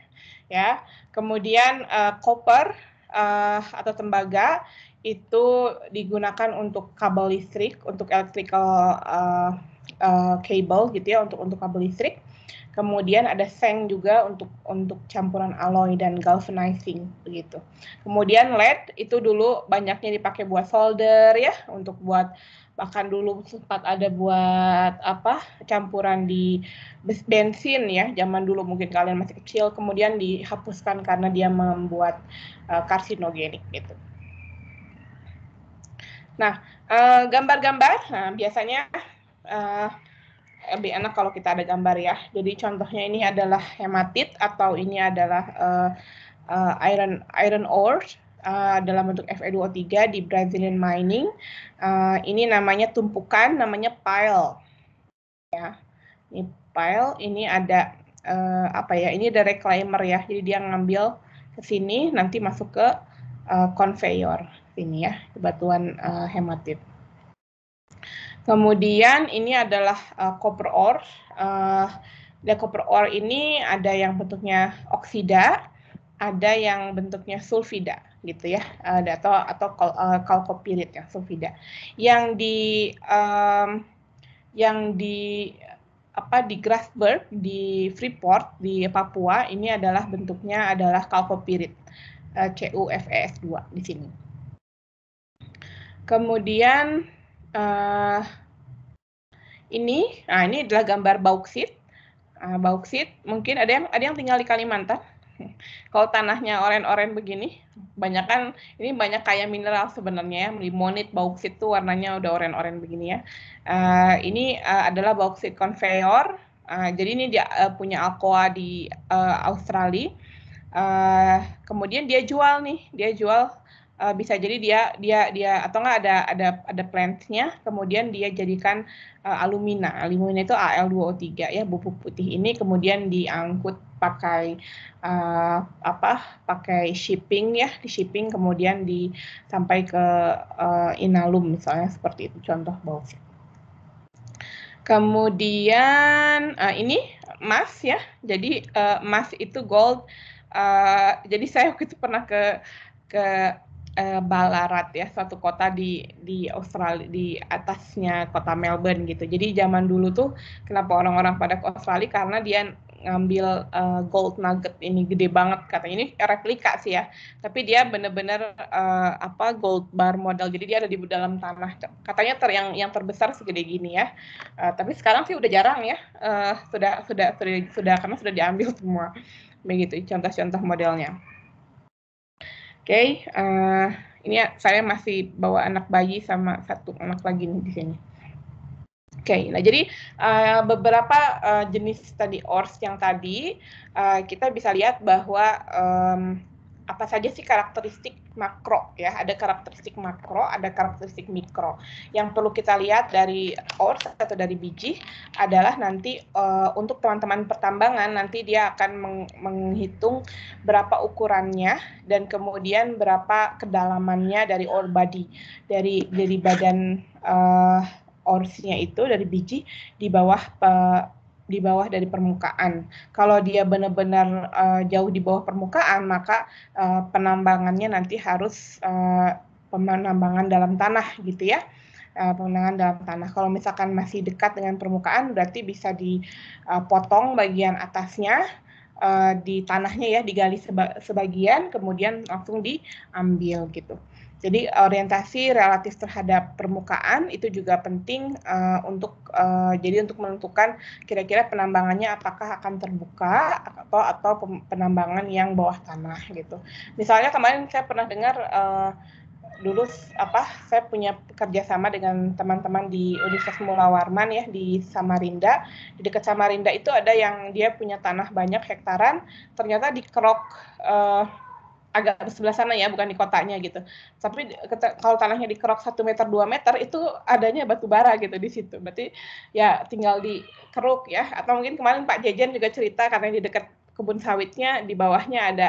ya. Kemudian uh, koper uh, atau tembaga itu digunakan untuk kabel listrik, untuk electrical uh, uh, cable gitu ya, untuk untuk kabel listrik. Kemudian ada seng juga untuk untuk campuran alloy dan galvanizing begitu. Kemudian lead itu dulu banyaknya dipakai buat solder ya, untuk buat bahkan dulu sempat ada buat apa campuran di bensin ya zaman dulu mungkin kalian masih kecil kemudian dihapuskan karena dia membuat uh, eh, karsinogenik gitu. Nah eh, gambar-gambar uh, nah, biasanya uh, lebih enak kalau kita ada gambar ya. Jadi contohnya ini adalah hematit atau ini adalah uh, uh, iron iron ore Uh, dalam bentuk Fe2O3 di Brazilian mining. Uh, ini namanya tumpukan, namanya pile. Ya, ini pile. Ini ada uh, apa ya? Ini ada reclaimer ya. Jadi dia ngambil ke sini, nanti masuk ke uh, conveyor sini ya, batuan uh, hematit. Kemudian ini adalah uh, copper ore. Uh, the copper ore ini ada yang bentuknya oksida, ada yang bentuknya sulfida gitu ya uh, atau atau kal uh, eh, kalkopirit ya sulfida yang di um, yang di apa di Grasberg di Freeport di Papua ini adalah bentuknya adalah kalkopirit uh, eh, CuFes2 di sini. Kemudian uh, ini nah ini adalah gambar bauksit. Uh, bauksit mungkin ada yang ada yang tinggal di Kalimantan kalau tanahnya oranye oren begini, banyak kan ini banyak kaya mineral sebenarnya ya. Limonit, bauksit tuh warnanya udah oranye oren begini ya. Uh, ini uh, adalah bauksit conveyor. Uh, jadi ini dia uh, punya Alcoa di uh, Australia. Uh, kemudian dia jual nih, dia jual uh, bisa jadi dia dia dia atau enggak ada ada ada plantnya kemudian dia jadikan uh, alumina alumina itu Al2O3 ya bubuk putih ini kemudian diangkut pakai uh, apa pakai shipping ya di shipping kemudian di sampai ke uh, inalum misalnya seperti itu contoh kemudian uh, ini emas ya jadi uh, emas itu gold uh, jadi saya waktu itu pernah ke ke uh, eh, Balarat ya satu kota di di Australia di atasnya kota Melbourne gitu. Jadi zaman dulu tuh kenapa orang-orang pada ke Australia karena dia ngambil uh, gold nugget ini gede banget katanya ini replika sih ya tapi dia bener-bener uh, apa gold bar model. jadi dia ada di dalam tanah katanya ter yang yang terbesar segede gini ya uh, tapi sekarang sih udah jarang ya uh, sudah sudah sudah sudah karena sudah diambil semua begitu contoh-contoh modelnya okay, uh, eh, ini saya masih bawa anak bayi sama satu anak lagi nih di sini. Oke, okay, nah jadi uh, beberapa uh, jenis tadi ors yang tadi uh, kita bisa lihat bahwa um, apa saja sih karakteristik makro ya ada karakteristik makro ada karakteristik mikro yang perlu kita lihat dari ors atau dari biji adalah nanti uh, untuk teman-teman pertambangan nanti dia akan meng menghitung berapa ukurannya dan kemudian berapa kedalamannya dari ore body dari dari badan uh, eh, ore-nya itu dari biji di bawah uh, di bawah dari permukaan. Kalau dia benar-benar uh, jauh di bawah permukaan, maka uh, penambangannya nanti harus uh, penambangan dalam tanah gitu ya. Uh, penambangan dalam tanah. Kalau misalkan masih dekat dengan permukaan, berarti bisa dipotong bagian atasnya di tanahnya ya, digali sebagian, kemudian langsung diambil gitu. Jadi orientasi relatif terhadap permukaan itu juga penting uh, untuk uh, jadi untuk menentukan kira-kira penambangannya apakah akan terbuka atau atau penambangan yang bawah tanah gitu. Misalnya kemarin saya pernah dengar uh, dulu apa saya punya kerjasama dengan teman-teman di Universitas Mula Warman ya di Samarinda di dekat Samarinda itu ada yang dia punya tanah banyak hektaran ternyata dikerok uh, agak di sebelah sana ya, bukan di kotanya gitu. Tapi kalau tanahnya dikerok satu meter dua meter itu adanya batu bara gitu di situ. Berarti ya tinggal dikeruk ya. Atau mungkin kemarin Pak Jajan juga cerita karena di dekat kebun sawitnya di bawahnya ada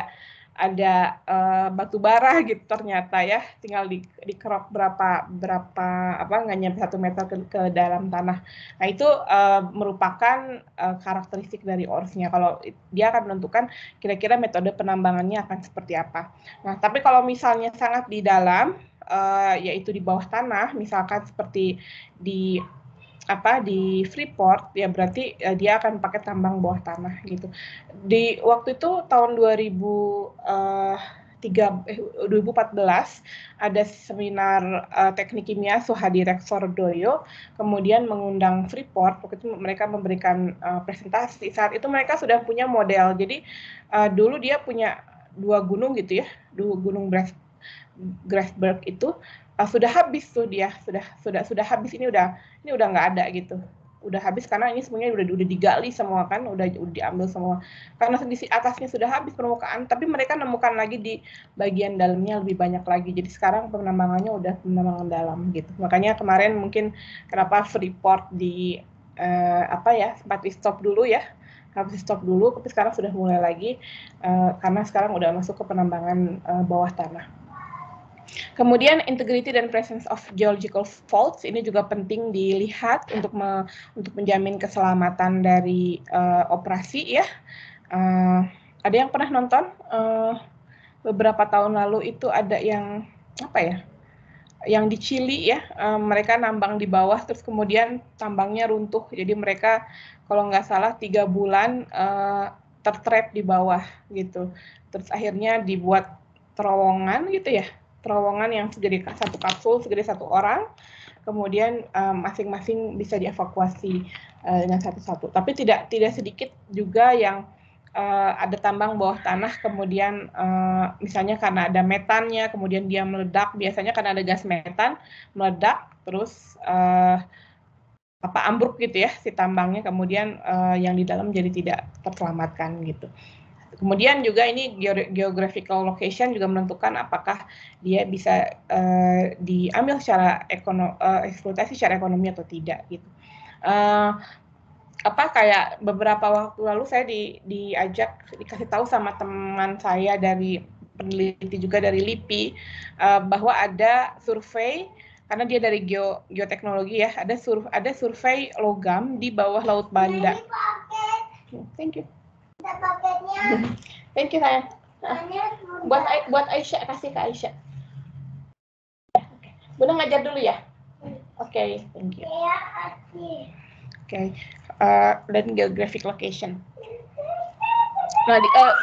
ada uh, batu bara gitu ternyata ya tinggal di dikerok berapa berapa apa nggak nyampe satu meter ke, ke dalam tanah nah itu uh, merupakan uh, karakteristik dari orsnya kalau dia akan menentukan kira-kira metode penambangannya akan seperti apa nah tapi kalau misalnya sangat di dalam uh, yaitu di bawah tanah misalkan seperti di apa di Freeport ya berarti ya, dia akan pakai tambang bawah tanah gitu. Di waktu itu tahun 2000 uh, eh, 2014 eh, ada seminar uh, teknik kimia Suhadi Rektor Doyo kemudian mengundang Freeport waktu itu mereka memberikan uh, presentasi saat itu mereka sudah punya model jadi uh, dulu dia punya dua gunung gitu ya dua gunung Grass itu uh, sudah habis tuh dia sudah sudah sudah habis ini udah ini udah nggak ada gitu udah habis karena ini semuanya udah udah digali semua kan udah, udah diambil semua karena di atasnya sudah habis permukaan tapi mereka nemukan lagi di bagian dalamnya lebih banyak lagi jadi sekarang penambangannya udah penambangan dalam gitu makanya kemarin mungkin kenapa freeport di uh, apa ya sempat di stop dulu ya harus stop dulu tapi sekarang sudah mulai lagi uh, karena sekarang udah masuk ke penambangan uh, bawah tanah Kemudian integrity dan presence of geological faults ini juga penting dilihat untuk me, untuk menjamin keselamatan dari uh, operasi ya. Uh, ada yang pernah nonton uh, beberapa tahun lalu itu ada yang apa ya? Yang di Chili ya, uh, mereka nambang di bawah terus kemudian tambangnya runtuh. Jadi mereka kalau nggak salah tiga bulan uh, tertrap di bawah gitu. Terus akhirnya dibuat terowongan gitu ya terowongan yang segede satu kapsul segede satu orang kemudian eh, masing-masing um, bisa dievakuasi uh, dengan satu-satu tapi tidak tidak sedikit juga yang uh, ada tambang bawah tanah kemudian uh, misalnya karena ada metannya kemudian dia meledak biasanya karena ada gas metan meledak terus uh, apa ambruk gitu ya si tambangnya kemudian uh, yang di dalam jadi tidak terselamatkan gitu Kemudian juga ini geographical location juga menentukan apakah dia bisa uh, diambil secara ekono, uh, eksploitasi secara ekonomi atau tidak gitu. Uh, apa kayak beberapa waktu lalu saya di, diajak dikasih tahu sama teman saya dari peneliti juga dari LIPI uh, bahwa ada survei karena dia dari geo, geoteknologi ya ada sur, ada survei logam di bawah laut Banda. Thank you. Ada paketnya. Thank you sayang. Nah, buat buat Aisyah kasih ke Aisyah. Ya, Bunda ngajar dulu ya. Hmm. Oke, okay, thank you. Ya, oke, okay. uh, eh, dan geographic location. Nah, di, uh,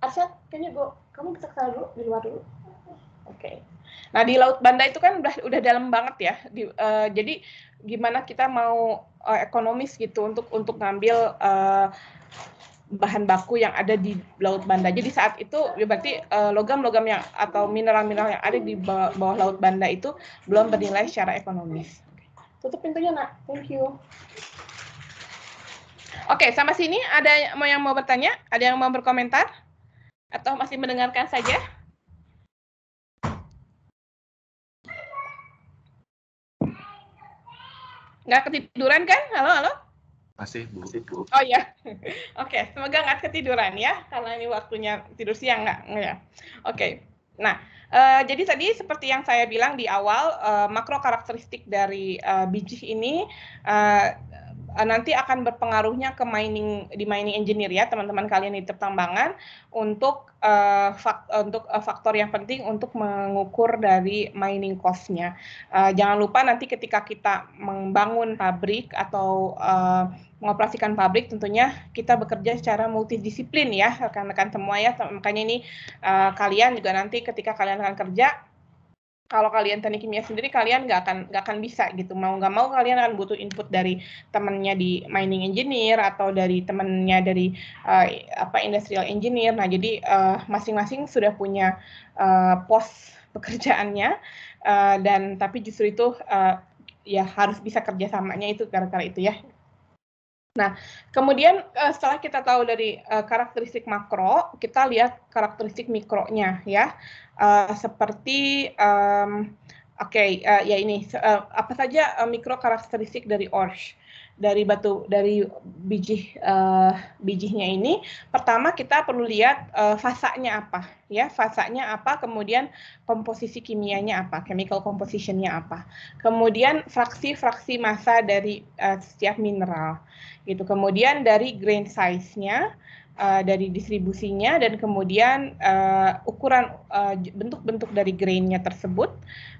Arsyad, kayaknya gua, kamu bisa kesana dulu, di luar dulu. Oke. Okay. Nah di Laut Banda itu kan udah udah dalam banget ya. Di, uh, jadi gimana kita mau uh, ekonomis gitu untuk untuk ngambil uh, bahan baku yang ada di Laut Banda. Jadi saat itu ya berarti eh, logam-logam yang atau mineral-mineral yang ada di bawah, bawah Laut Banda itu belum bernilai secara ekonomis. Tutup pintunya, Nak. Thank you. Oke, sama sini ada mau yang mau bertanya? Ada yang mau berkomentar? Atau masih mendengarkan saja? Nggak ketiduran kan? Halo, halo? Masih, Bu. Masih, Bu. Oh ya. Oke, okay. semoga nggak ketiduran ya, karena ini waktunya tidur siang nggak. Ya. Oke. Okay. Nah, uh, jadi tadi seperti yang saya bilang di awal, uh, makro karakteristik dari uh, biji ini uh, Eh, nanti akan berpengaruhnya ke mining di mining engineer ya teman-teman kalian di pertambangan untuk uh, fak, untuk uh, faktor yang penting untuk mengukur dari mining cost-nya. Uh, jangan lupa nanti ketika kita membangun pabrik atau uh, mengoperasikan pabrik tentunya kita bekerja secara multidisiplin ya rekan-rekan semua ya makanya ini uh, kalian juga nanti ketika kalian akan kerja kalau kalian teknik kimia sendiri kalian nggak akan nggak akan bisa gitu mau nggak mau kalian akan butuh input dari temennya di mining engineer atau dari temennya dari uh, apa industrial engineer nah jadi masing eh, masing-masing sudah punya uh, pos pekerjaannya uh, dan tapi justru itu uh, ya harus bisa kerjasamanya itu gara-gara itu ya Nah, kemudian uh, setelah kita tahu dari uh, karakteristik makro, kita lihat karakteristik mikronya ya. Uh, seperti um, oke okay, uh, ya ini uh, apa saja uh, mikro karakteristik dari ORSH dari batu dari biji uh, eh, bijinya ini pertama kita perlu lihat uh, fasanya apa ya fasanya apa kemudian komposisi kimianya apa chemical compositionnya apa kemudian fraksi-fraksi massa dari uh, setiap mineral gitu kemudian dari grain size-nya uh, dari distribusinya dan kemudian uh, ukuran bentuk-bentuk uh, bentuk -bentuk dari grainnya tersebut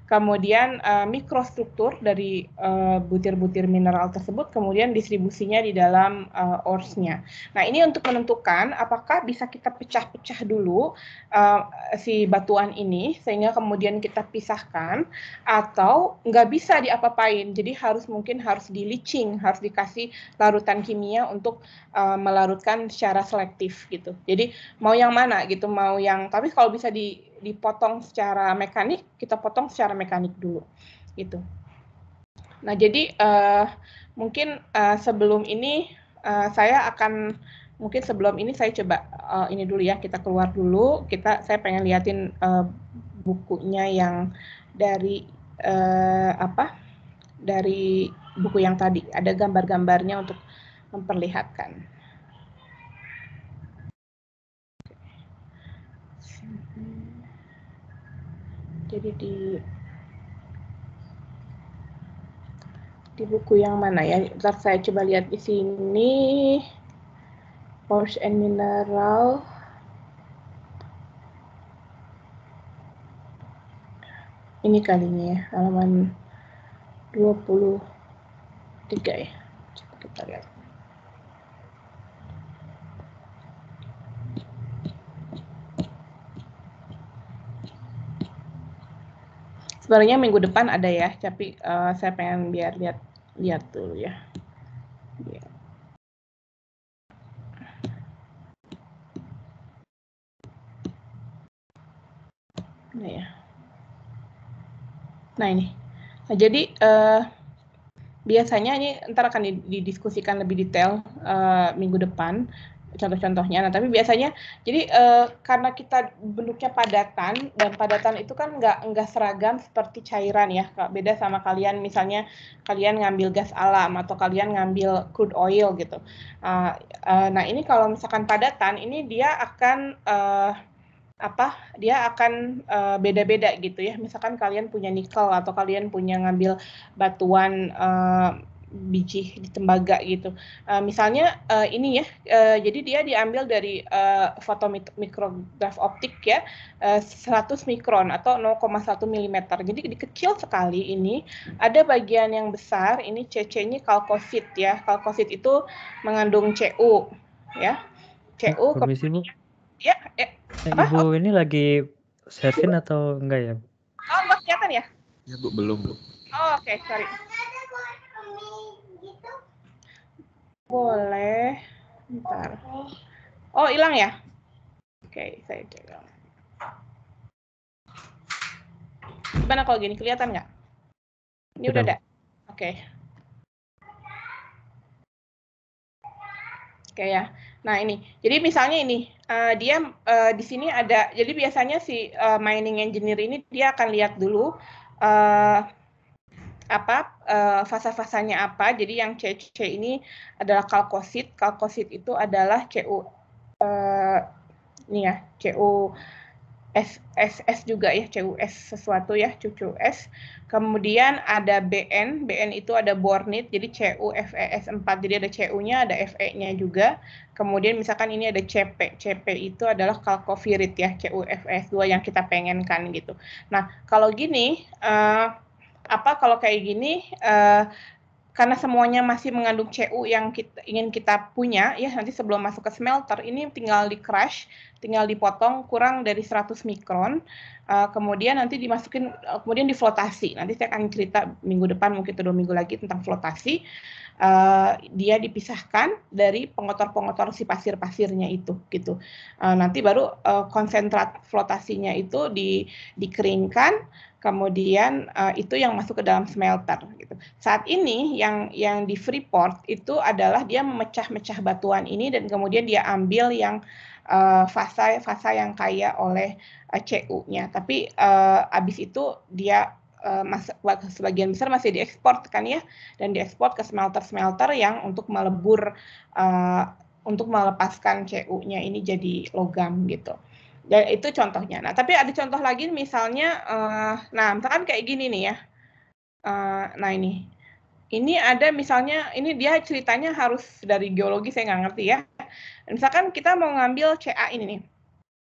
kemudian uh, mikrostruktur dari eh, butir-butir uh, mineral tersebut, kemudian distribusinya di dalam uh, eh, ores Nah, ini untuk menentukan apakah bisa kita pecah-pecah dulu uh, si batuan ini, sehingga kemudian kita pisahkan, atau nggak bisa diapa-apain, jadi harus mungkin harus di harus dikasih larutan kimia untuk uh, melarutkan secara selektif gitu. Jadi mau yang mana gitu, mau yang, tapi kalau bisa di dipotong secara mekanik, kita potong secara mekanik dulu, gitu. Nah, jadi uh, mungkin uh, sebelum ini uh, saya akan mungkin sebelum ini saya coba uh, ini dulu ya kita keluar dulu. Kita saya pengen liatin uh, bukunya yang dari uh, apa? Dari buku yang tadi ada gambar-gambarnya untuk memperlihatkan. jadi di di buku yang mana ya ntar saya coba lihat di sini Forms and Mineral ini kalinya ya halaman 23 ya coba kita lihat sebenarnya minggu depan ada ya tapi uh, saya pengen biar lihat lihat dulu ya iya. Nah, ya. nah ini nah jadi uh, biasanya ini ntar akan didiskusikan lebih detail uh, minggu depan contoh-contohnya. Nah, tapi biasanya jadi uh, karena kita bentuknya padatan dan padatan itu kan nggak nggak seragam seperti cairan ya. Beda sama kalian misalnya kalian ngambil gas alam atau kalian ngambil crude oil gitu. Uh, uh, nah, ini kalau misalkan padatan ini dia akan uh, apa dia akan beda-beda uh, gitu ya misalkan kalian punya nikel atau kalian punya ngambil batuan uh, biji di tembaga gitu. Uh, misalnya uh, ini ya, uh, jadi dia diambil dari uh, fotomikrograf optik ya, uh, 100 mikron atau 0,1 mm. Jadi kecil sekali ini. Ada bagian yang besar, ini CC-nya kalkosit ya. Kalkosit itu mengandung CU ya. CU Permisi, Bu. Ya, ya. Apa? Ibu ini lagi setting atau enggak ya? Oh, kelihatan ya? Ya, Bu, belum, Bu. Oh, oke, okay, sorry. Boleh. Bentar. Oh, hilang ya? Oke, saya cek. Gimana kalau gini? Kelihatan nggak? Ini udah ada? Oke. Okay. Oke okay, ya. Nah ini, jadi misalnya ini uh, dia uh, di sini ada, jadi biasanya si uh, mining engineer ini dia akan lihat dulu uh, apa uh, eh, fase-fasenya apa. Jadi yang CC ini adalah kalkosit. Kalkosit itu adalah CU uh, ini ya, CU SS juga ya, CUS sesuatu ya, CUCUS. Kemudian ada BN, BN itu ada bornit, jadi CUFES4, jadi ada CU-nya, ada FE-nya juga. Kemudian misalkan ini ada CP, CP itu adalah kalkovirit ya, CUFES2 yang kita pengenkan gitu. Nah, kalau gini, eh, apa kalau kayak gini uh, karena semuanya masih mengandung CU yang kita, ingin kita punya ya nanti sebelum masuk ke smelter ini tinggal di crush, tinggal dipotong kurang dari 100 mikron, uh, kemudian nanti dimasukin uh, kemudian diflotasi. Nanti saya akan cerita minggu depan mungkin dua minggu lagi tentang flotasi. Uh, dia dipisahkan dari pengotor-pengotor si pasir-pasirnya itu gitu. Uh, nanti baru uh, konsentrat flotasinya itu di dikeringkan kemudian uh, itu yang masuk ke dalam smelter gitu. Saat ini yang yang di Freeport itu adalah dia memecah-mecah batuan ini dan kemudian dia ambil yang uh, eh, fasa fasa yang kaya oleh uh, eh, CU-nya. Tapi uh, abis itu dia masuk sebagian besar masih diekspor kan ya dan diekspor ke smelter-smelter yang untuk melebur uh, untuk melepaskan CU-nya ini jadi logam gitu. Ya, itu contohnya. Nah, tapi ada contoh lagi misalnya, uh, nah misalkan kayak gini nih ya. Uh, nah ini, ini ada misalnya, ini dia ceritanya harus dari geologi saya nggak ngerti ya. Misalkan kita mau ngambil CA ini nih,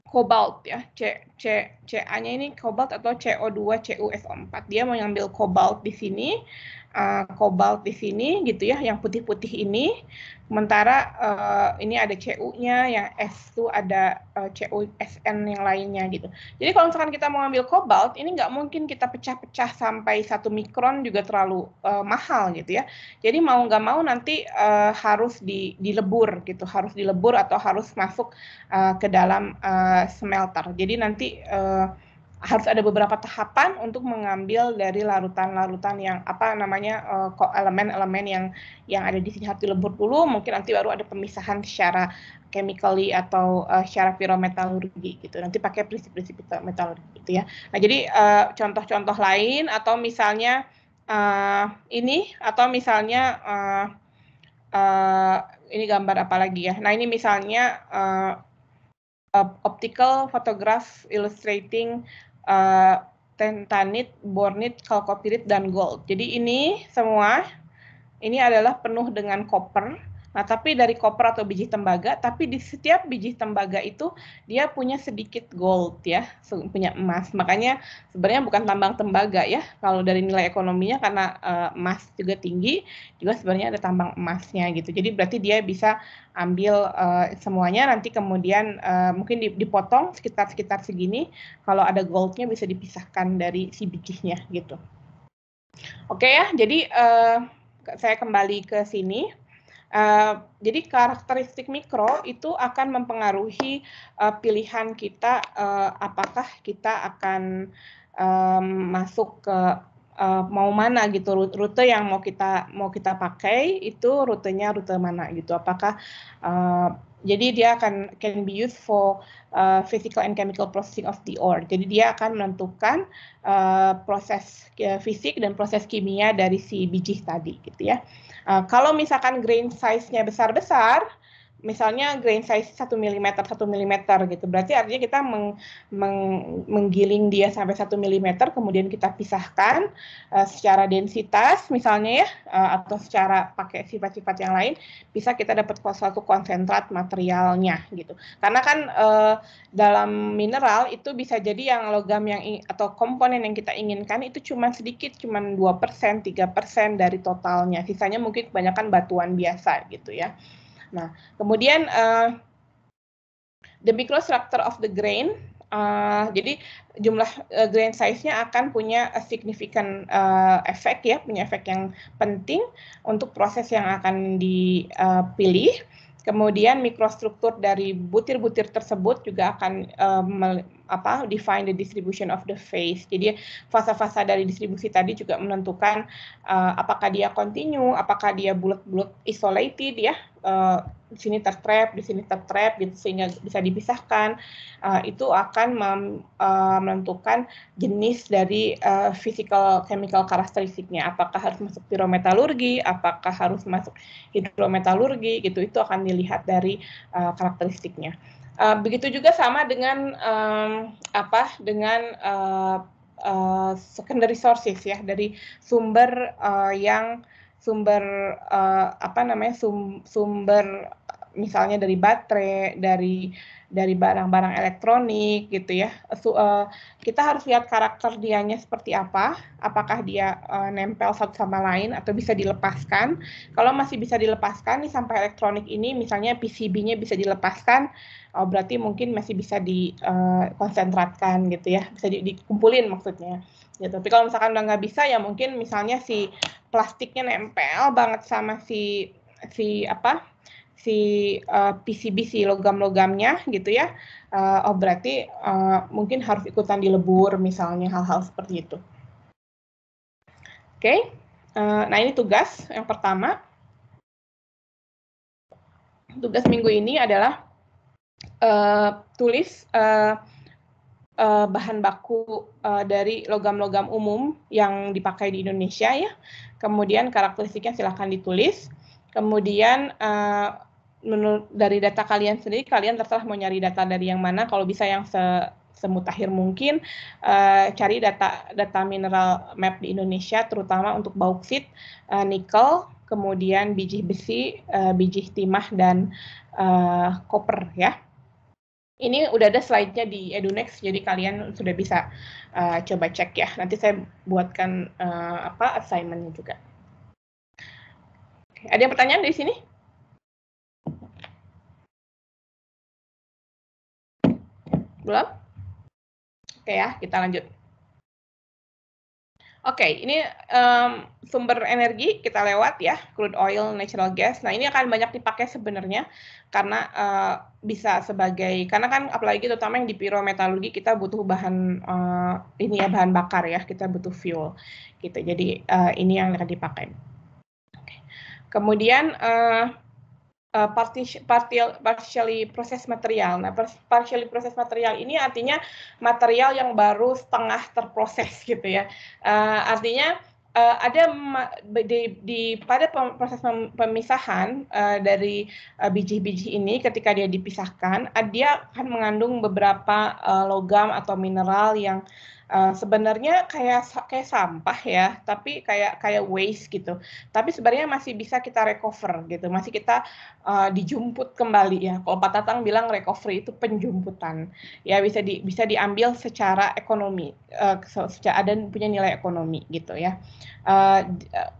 kobalt ya, C, C, CA-nya ini kobalt atau CO2 CuSO4. Dia mau ngambil kobalt di sini, uh, kobalt di sini gitu ya, yang putih-putih ini. Sementara uh, ini ada CU-nya, yang S itu ada uh, eh, CU SN yang lainnya gitu. Jadi kalau misalkan kita mau ambil kobalt, ini nggak mungkin kita pecah-pecah sampai satu mikron juga terlalu uh, mahal gitu ya. Jadi mau nggak mau nanti uh, harus di, dilebur gitu, harus dilebur atau harus masuk uh, ke dalam uh, smelter. Jadi nanti uh, harus ada beberapa tahapan untuk mengambil dari larutan-larutan yang apa namanya eh, kok elemen-elemen yang yang ada di sini hati lebur dulu mungkin nanti baru ada pemisahan secara chemically atau uh, secara pirometalurgi gitu nanti pakai prinsip-prinsip metalurgi gitu ya nah jadi contoh eh, contoh-contoh lain atau misalnya uh, ini atau misalnya uh, uh, ini gambar apa lagi ya nah ini misalnya uh, optical photograph illustrating Eh, tentanit, bornit, kalkopirit, dan gold. Jadi ini semua, ini adalah penuh dengan koper Nah, tapi dari koper atau biji tembaga, tapi di setiap biji tembaga itu dia punya sedikit gold ya, punya emas. Makanya sebenarnya bukan tambang tembaga ya. Kalau dari nilai ekonominya karena uh, emas juga tinggi, juga sebenarnya ada tambang emasnya gitu. Jadi berarti dia bisa ambil uh, semuanya nanti kemudian uh, mungkin dipotong sekitar-sekitar segini. Kalau ada goldnya bisa dipisahkan dari si bijinya gitu. Oke okay, ya, jadi uh, saya kembali ke sini. Uh, jadi karakteristik mikro itu akan mempengaruhi uh, pilihan kita uh, apakah kita akan um, masuk ke uh, mau mana gitu rute yang mau kita mau kita pakai itu rutenya rute mana gitu apakah uh, jadi dia akan can be used for uh, physical and chemical processing of the ore. Jadi dia akan menentukan uh, proses uh, fisik dan proses kimia dari si biji tadi gitu ya. Uh, kalau misalkan grain size-nya besar-besar, misalnya grain size 1 mm 1 mm gitu. Berarti artinya kita meng, meng, menggiling dia sampai 1 mm kemudian kita pisahkan uh, secara densitas misalnya ya uh, atau secara pakai sifat-sifat yang lain bisa kita dapat suatu konsentrat materialnya gitu. Karena kan uh, dalam mineral itu bisa jadi yang logam yang atau komponen yang kita inginkan itu cuma sedikit cuma 2%, 3% dari totalnya. Sisanya mungkin kebanyakan batuan biasa gitu ya. Nah, kemudian uh, the microstructure of the grain uh, jadi jumlah uh, grain size-nya akan punya a significant uh, efek ya, punya efek yang penting untuk proses yang akan dipilih. Kemudian mikrostruktur dari butir-butir tersebut juga akan um, apa define the distribution of the phase. Jadi fase-fase dari distribusi tadi juga menentukan uh, apakah dia kontinu, apakah dia bulat-bulat isolated ya, uh, di sini tertrap, di sini tertrap gitu sehingga bisa dipisahkan uh, itu akan mem, uh, menentukan jenis dari uh, physical chemical karakteristiknya apakah harus masuk pirometalurgi, apakah harus masuk hidrometalurgi gitu itu akan dilihat dari uh, karakteristiknya. Uh, begitu juga sama dengan um, apa dengan uh, uh, secondary sources ya dari sumber uh, yang uh, sumber uh, apa namanya sum, sumber misalnya dari baterai, dari dari barang-barang elektronik gitu ya. So, uh, eh, kita harus lihat karakter dianya seperti apa, apakah dia uh, nempel satu sama lain atau bisa dilepaskan. Kalau masih bisa dilepaskan nih sampai elektronik ini misalnya PCB-nya bisa dilepaskan, oh, berarti mungkin masih bisa dikonsentratkan uh, gitu ya, bisa di, dikumpulin maksudnya. Ya, tapi kalau misalkan udah nggak bisa ya mungkin misalnya si plastiknya nempel banget sama si si apa si uh, eh, PCB si logam-logamnya gitu ya uh, oh berarti uh, mungkin harus ikutan dilebur misalnya hal-hal seperti itu oke okay. uh, nah ini tugas yang pertama tugas minggu ini adalah uh, tulis uh, uh, bahan baku uh, dari logam-logam umum yang dipakai di Indonesia ya kemudian karakteristiknya silahkan ditulis, kemudian uh, dari data kalian sendiri kalian terserah mau nyari data dari yang mana kalau bisa yang se semutakhir mungkin uh, cari data data mineral map di Indonesia terutama untuk bauksit, uh, eh, nikel, kemudian biji besi, uh, biji timah dan uh, koper ya ini udah ada slide-nya di EduNext, jadi kalian sudah bisa uh, coba cek ya. Nanti saya buatkan uh, apa assignment-nya juga. Oke, ada yang pertanyaan di sini? Belum? Oke ya, kita lanjut. Oke, okay, ini um, sumber energi kita lewat ya, crude oil, natural gas. Nah, ini akan banyak dipakai sebenarnya karena uh, bisa sebagai karena kan apalagi terutama yang di pirometalurgi kita butuh bahan uh, ini ya bahan bakar ya, kita butuh fuel gitu. Jadi uh, ini yang akan dipakai. Okay. Kemudian uh, uh, partially proses material. Nah, partially proses material ini artinya material yang baru setengah terproses gitu ya. Uh, artinya uh, ada di, di pada proses pemisahan uh, dari biji biji-biji ini ketika dia dipisahkan, uh, dia akan mengandung beberapa uh, logam atau mineral yang uh, Eh, sebenarnya kayak kayak sampah ya, tapi kayak kayak waste gitu. Tapi sebenarnya masih bisa kita recover gitu, masih kita uh, eh, dijumput kembali ya. Kalau Pak Tatang bilang recovery itu penjumputan, ya bisa di bisa diambil secara ekonomi, uh, secara ada punya nilai ekonomi gitu ya. Uh,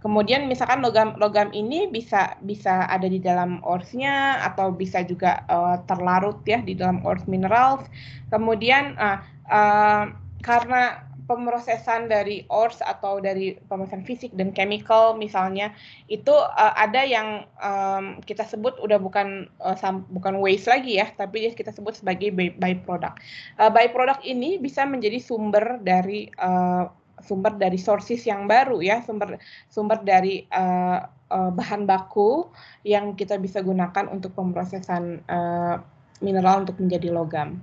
kemudian misalkan logam logam ini bisa bisa ada di dalam orsnya atau bisa juga uh, terlarut ya di dalam ors minerals. Kemudian uh, uh, karena pemrosesan dari ores atau dari pemrosesan fisik dan chemical misalnya itu uh, ada yang um, kita sebut udah bukan uh, sam, bukan waste lagi ya tapi kita sebut sebagai byproduct. Uh, byproduct ini bisa menjadi sumber dari uh, sumber dari sources yang baru ya sumber sumber dari uh, uh, bahan baku yang kita bisa gunakan untuk pemrosesan uh, mineral untuk menjadi logam.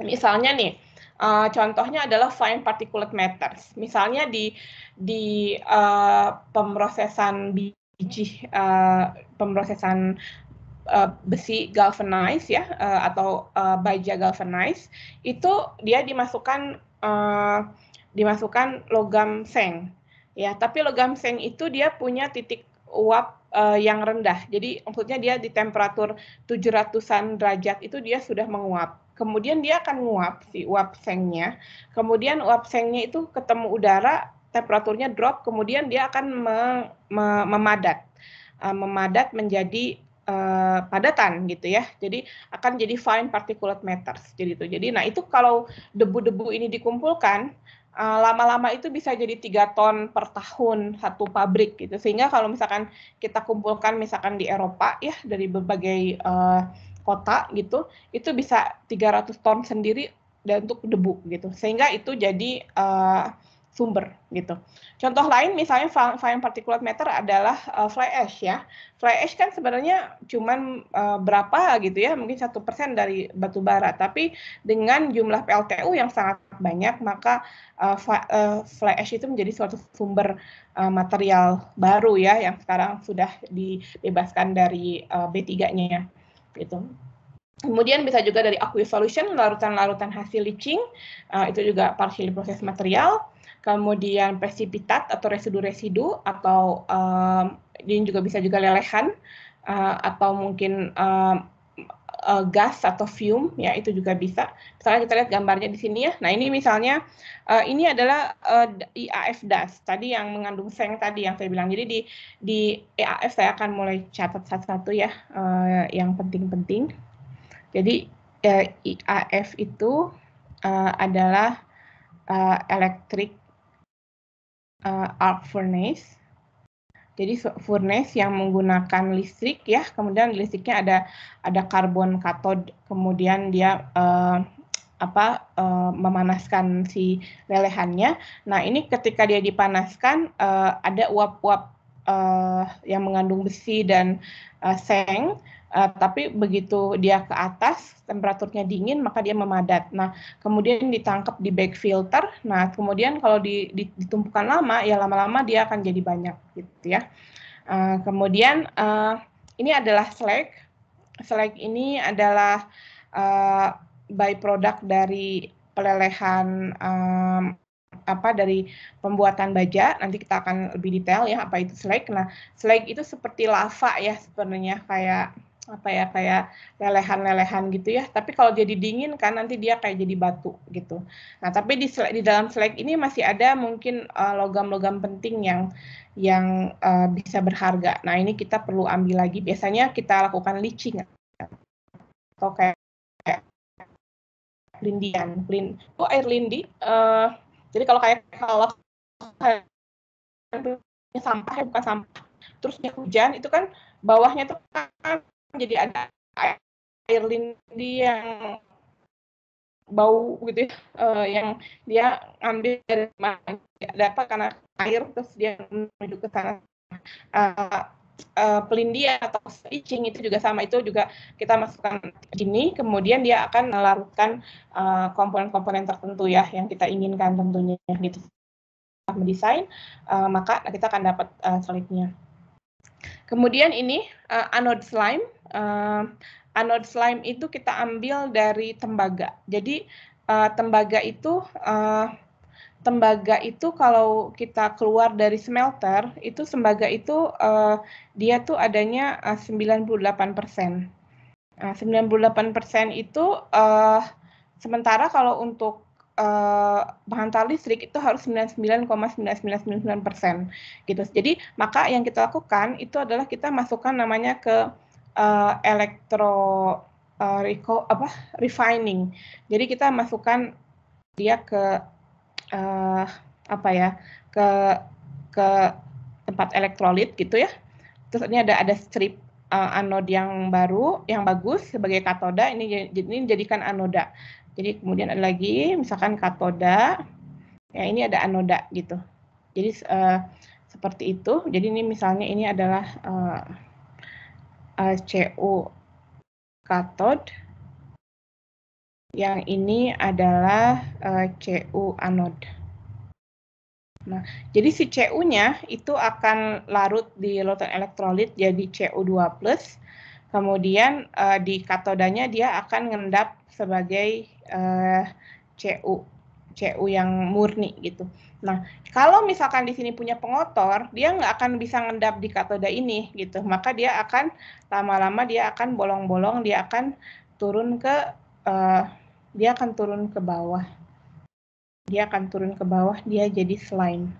Misalnya nih Uh, contohnya adalah fine particulate matters. Misalnya di di uh, pemrosesan biji, uh, pemrosesan uh, besi galvanized ya uh, atau uh, baja galvanized itu dia dimasukkan uh, dimasukkan logam seng ya tapi logam seng itu dia punya titik uap uh, yang rendah jadi maksudnya dia di temperatur 700-an derajat itu dia sudah menguap kemudian dia akan nguap si uap sengnya. Kemudian uap sengnya itu ketemu udara, temperaturnya drop, kemudian dia akan me, me, memadat, ah, memadat menjadi uh, padatan gitu ya. Jadi akan jadi fine particulate matters. Jadi itu. Jadi nah itu kalau debu-debu ini dikumpulkan ah, lama-lama uh, itu bisa jadi tiga ton per tahun satu pabrik gitu sehingga kalau misalkan kita kumpulkan misalkan di Eropa ya dari berbagai uh, kota gitu itu bisa 300 ton sendiri dan untuk debu gitu sehingga itu jadi uh, sumber gitu. Contoh lain misalnya fine particulate matter adalah uh, fly ash ya. Fly ash kan sebenarnya cuman uh, berapa gitu ya, mungkin satu persen dari batu bara, tapi dengan jumlah PLTU yang sangat banyak maka uh, fly, uh, fly ash itu menjadi suatu sumber uh, material baru ya yang sekarang sudah dibebaskan dari uh, B3-nya ya gitu. Kemudian bisa juga dari aquifolution, larutan-larutan hasil leaching, uh, itu juga partial proses material. Kemudian presipitat atau residu-residu atau um, ini juga bisa juga lelehan uh, atau mungkin um, uh, gas atau fume ya itu juga bisa. Misalnya kita lihat gambarnya di sini ya. Nah, ini misalnya uh, ini adalah uh, eh, IAF das tadi yang mengandung seng tadi yang saya bilang. Jadi di di IAF saya akan mulai catat satu-satu ya uh, yang penting-penting. Jadi uh, IAF itu uh, adalah uh, electric uh, arc furnace jadi furnace yang menggunakan listrik ya, kemudian listriknya ada ada karbon katod, kemudian dia uh, apa uh, memanaskan si lelehannya. Nah ini ketika dia dipanaskan uh, ada uap-uap uh, yang mengandung besi dan uh, seng Uh, tapi begitu dia ke atas, temperaturnya dingin, maka dia memadat. Nah, kemudian ditangkap di back filter. Nah, kemudian kalau di, di, ditumpukan lama, ya lama-lama dia akan jadi banyak, gitu ya. Uh, kemudian uh, ini adalah slag. Slag ini adalah uh, byproduct dari pelelehan um, apa dari pembuatan baja nanti kita akan lebih detail ya apa itu slag. Nah, slag itu seperti lava ya sebenarnya kayak apa ya kayak lelehan-lelehan gitu ya. Tapi kalau jadi dingin kan nanti dia kayak jadi batu gitu. Nah, tapi di di dalam selek ini masih ada mungkin eh, logam-logam uh, penting yang yang uh, bisa berharga. Nah, ini kita perlu ambil lagi. Biasanya kita lakukan leaching atau kayak, kayak lindian, lin, oh air lindi. Uh, jadi kalau kayak kalau sampah ya bukan sampah terus hujan itu kan bawahnya tuh kan jadi ada air lindi yang bau gitu ya, uh, yang dia ambil dari mana dapat karena air terus dia menuju ke sana uh, eh, uh, eh, pelindia atau stitching itu juga sama itu juga kita masukkan sini kemudian dia akan melarutkan komponen komponen-komponen tertentu ya yang kita inginkan tentunya gitu mendesain uh, maka kita akan dapat uh, solidnya kemudian ini uh, anode slime uh, anode slime itu kita ambil dari tembaga. Jadi uh, tembaga itu uh, tembaga itu kalau kita keluar dari smelter itu tembaga itu uh, dia tuh adanya uh, 98%. Nah, 98% itu uh, sementara kalau untuk Uh, bahan tali listrik itu harus 99,9999% gitu. Jadi maka yang kita lakukan itu adalah kita masukkan namanya ke uh, elektro uh, apa refining. Jadi kita masukkan dia ke uh, apa ya ke ke tempat elektrolit gitu ya. Terus ini ada ada strip uh, anode yang baru yang bagus sebagai katoda ini ya, ini jadikan anoda. Jadi kemudian ada lagi misalkan katoda ya ini ada anoda gitu. Jadi uh, seperti itu. Jadi ini misalnya ini adalah uh, uh, CO katod. Yang ini adalah uh, CU anod. Nah, jadi si CU-nya itu akan larut di lotan elektrolit jadi CO2+. Kemudian eh, di katodanya dia akan ngendap sebagai uh, CU, CU yang murni gitu. Nah, kalau misalkan di sini punya pengotor, dia nggak akan bisa ngendap di katoda ini, gitu. Maka dia akan lama-lama dia akan bolong-bolong, dia akan turun ke uh, dia akan turun ke bawah. Dia akan turun ke bawah, dia jadi slime.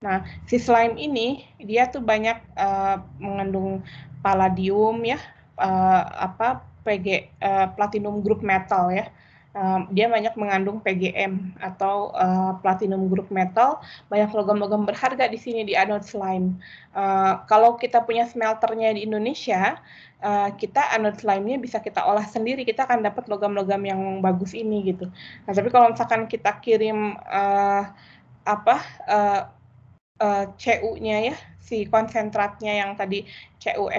Nah, si slime ini dia tuh banyak uh, mengandung palladium ya, uh, apa PG uh, platinum group metal ya dia banyak mengandung PGM atau uh, platinum group metal, banyak logam-logam berharga di sini di anode slime. Uh, kalau kita punya smelternya di Indonesia, uh, kita anode slime-nya bisa kita olah sendiri, kita akan dapat logam-logam yang bagus ini gitu. Nah, tapi kalau misalkan kita kirim uh, apa uh, uh, eh, CU-nya ya, si konsentratnya yang tadi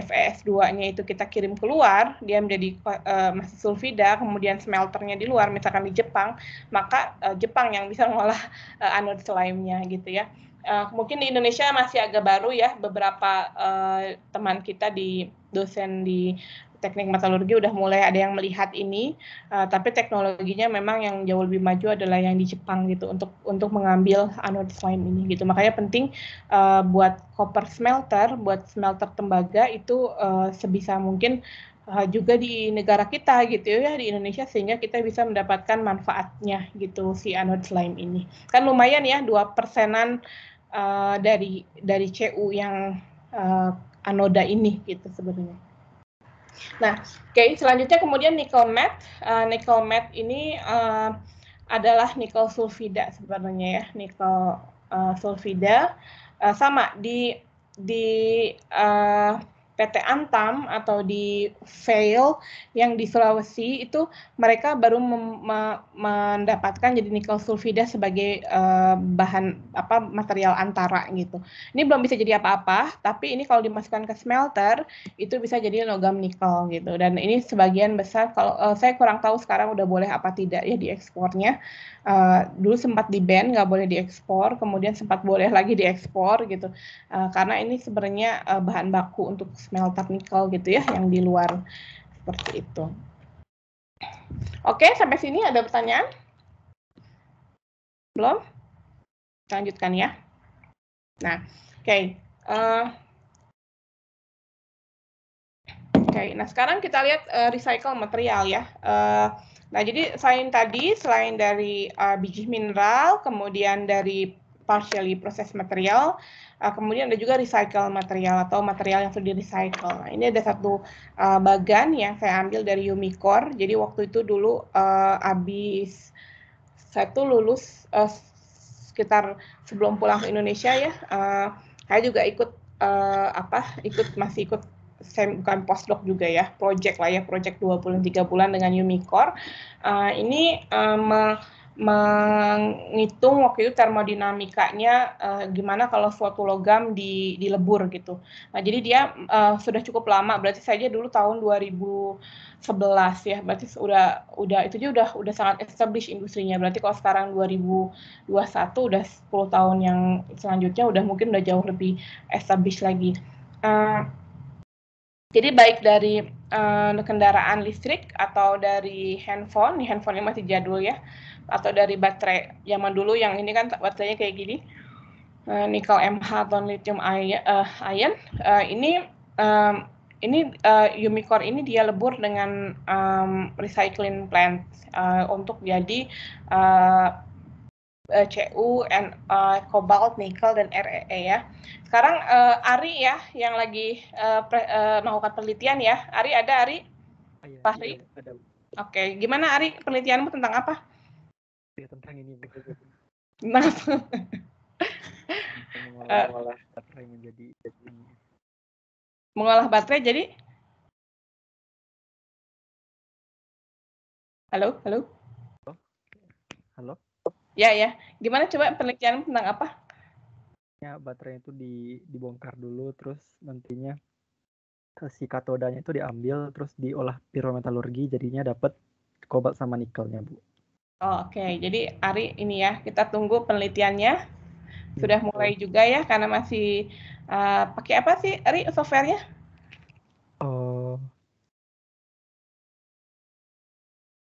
fes 2 nya itu kita kirim keluar, dia menjadi uh, masih sulfida, kemudian smelternya di luar, misalkan di Jepang, maka uh, Jepang yang bisa mengolah uh, anode slime-nya gitu ya. Uh, mungkin di Indonesia masih agak baru ya, beberapa uh, teman kita di dosen di teknik metalurgi udah mulai ada yang melihat ini, uh, tapi teknologinya memang yang jauh lebih maju adalah yang di Jepang gitu untuk untuk mengambil anode slime ini gitu. Makanya penting uh, buat copper smelter, buat smelter tembaga itu uh, sebisa mungkin uh, juga di negara kita gitu ya di Indonesia sehingga kita bisa mendapatkan manfaatnya gitu si anode slime ini. Kan lumayan ya dua persenan uh, dari dari CU yang uh, anoda ini gitu sebenarnya. Nah, oke okay, selanjutnya kemudian nikel matte. Uh, nikel matte ini uh, adalah nikel sulfida sebenarnya ya, nikel uh, eh, sulfida uh, eh, sama di di uh, PT Antam atau di Vale yang di Sulawesi itu mereka baru mendapatkan jadi nikel sulfida sebagai uh, bahan apa material antara gitu. Ini belum bisa jadi apa-apa, tapi ini kalau dimasukkan ke smelter itu bisa jadi logam nikel gitu. Dan ini sebagian besar kalau uh, saya kurang tahu sekarang udah boleh apa tidak ya diekspornya. Uh, dulu sempat di ban nggak boleh diekspor, kemudian sempat boleh lagi diekspor gitu. Uh, karena ini sebenarnya uh, bahan baku untuk smelter nikel gitu ya yang di luar seperti itu. Oke, sampai sini ada pertanyaan? Belum? Lanjutkan ya. Nah, oke. Okay. Uh, eh, Oke, okay. nah sekarang kita lihat uh, recycle material ya. Uh, nah, jadi selain tadi, selain dari uh, biji mineral, kemudian dari partially proses material. Uh, kemudian ada juga recycle material atau material yang sudah di-recycle. Nah, ini ada satu uh, bagan yang saya ambil dari Umicore. Jadi waktu itu dulu uh, abis saya tuh lulus uh, sekitar sebelum pulang ke Indonesia ya, uh, saya juga ikut uh, apa? Ikut masih ikut saya bukan postdoc juga ya, project lah ya, project dua bulan tiga bulan dengan Umicore. Uh, ini uh, menghitung waktu itu termodinamikanya uh, gimana kalau suatu logam di, dilebur gitu. Nah, jadi dia uh, sudah cukup lama, berarti saja dulu tahun 2011 ya, berarti sudah udah itu juga udah udah sangat established industrinya. Berarti kalau sekarang 2021 udah 10 tahun yang selanjutnya udah mungkin udah jauh lebih established lagi. Uh, jadi baik dari uh, kendaraan listrik atau dari handphone, nih handphone ini masih jadul ya, atau dari baterai zaman dulu yang ini kan baterainya kayak gini, uh, nikel MH atau lithium eh, ion, ion uh, ini um, ini uh, Umicore ini dia lebur dengan um, recycling plant uh, untuk jadi uh, uh, eh, CU, eh, dan uh, Cobalt, nikel dan REE ya. Sekarang uh, Ari ya yang lagi uh, pre, uh, melakukan penelitian ya. Ari ada Ari? Ayah, Pak Ari? ada. Oke, gimana Ari penelitianmu tentang apa? Ya, tentang ini. mengolah baterai menjadi mengolah baterai jadi halo halo halo Ya ya. Gimana coba penelitian tentang apa? Ya baterainya itu di, dibongkar dulu terus nantinya eh, si katodanya itu diambil terus diolah pirometalurgi jadinya dapat kobalt sama nikelnya bu. Oh, Oke, okay. jadi Ari ini ya kita tunggu penelitiannya iya, sudah mulai juga ya karena masih uh, pakai apa sih Ari softwarenya? Oh, uh,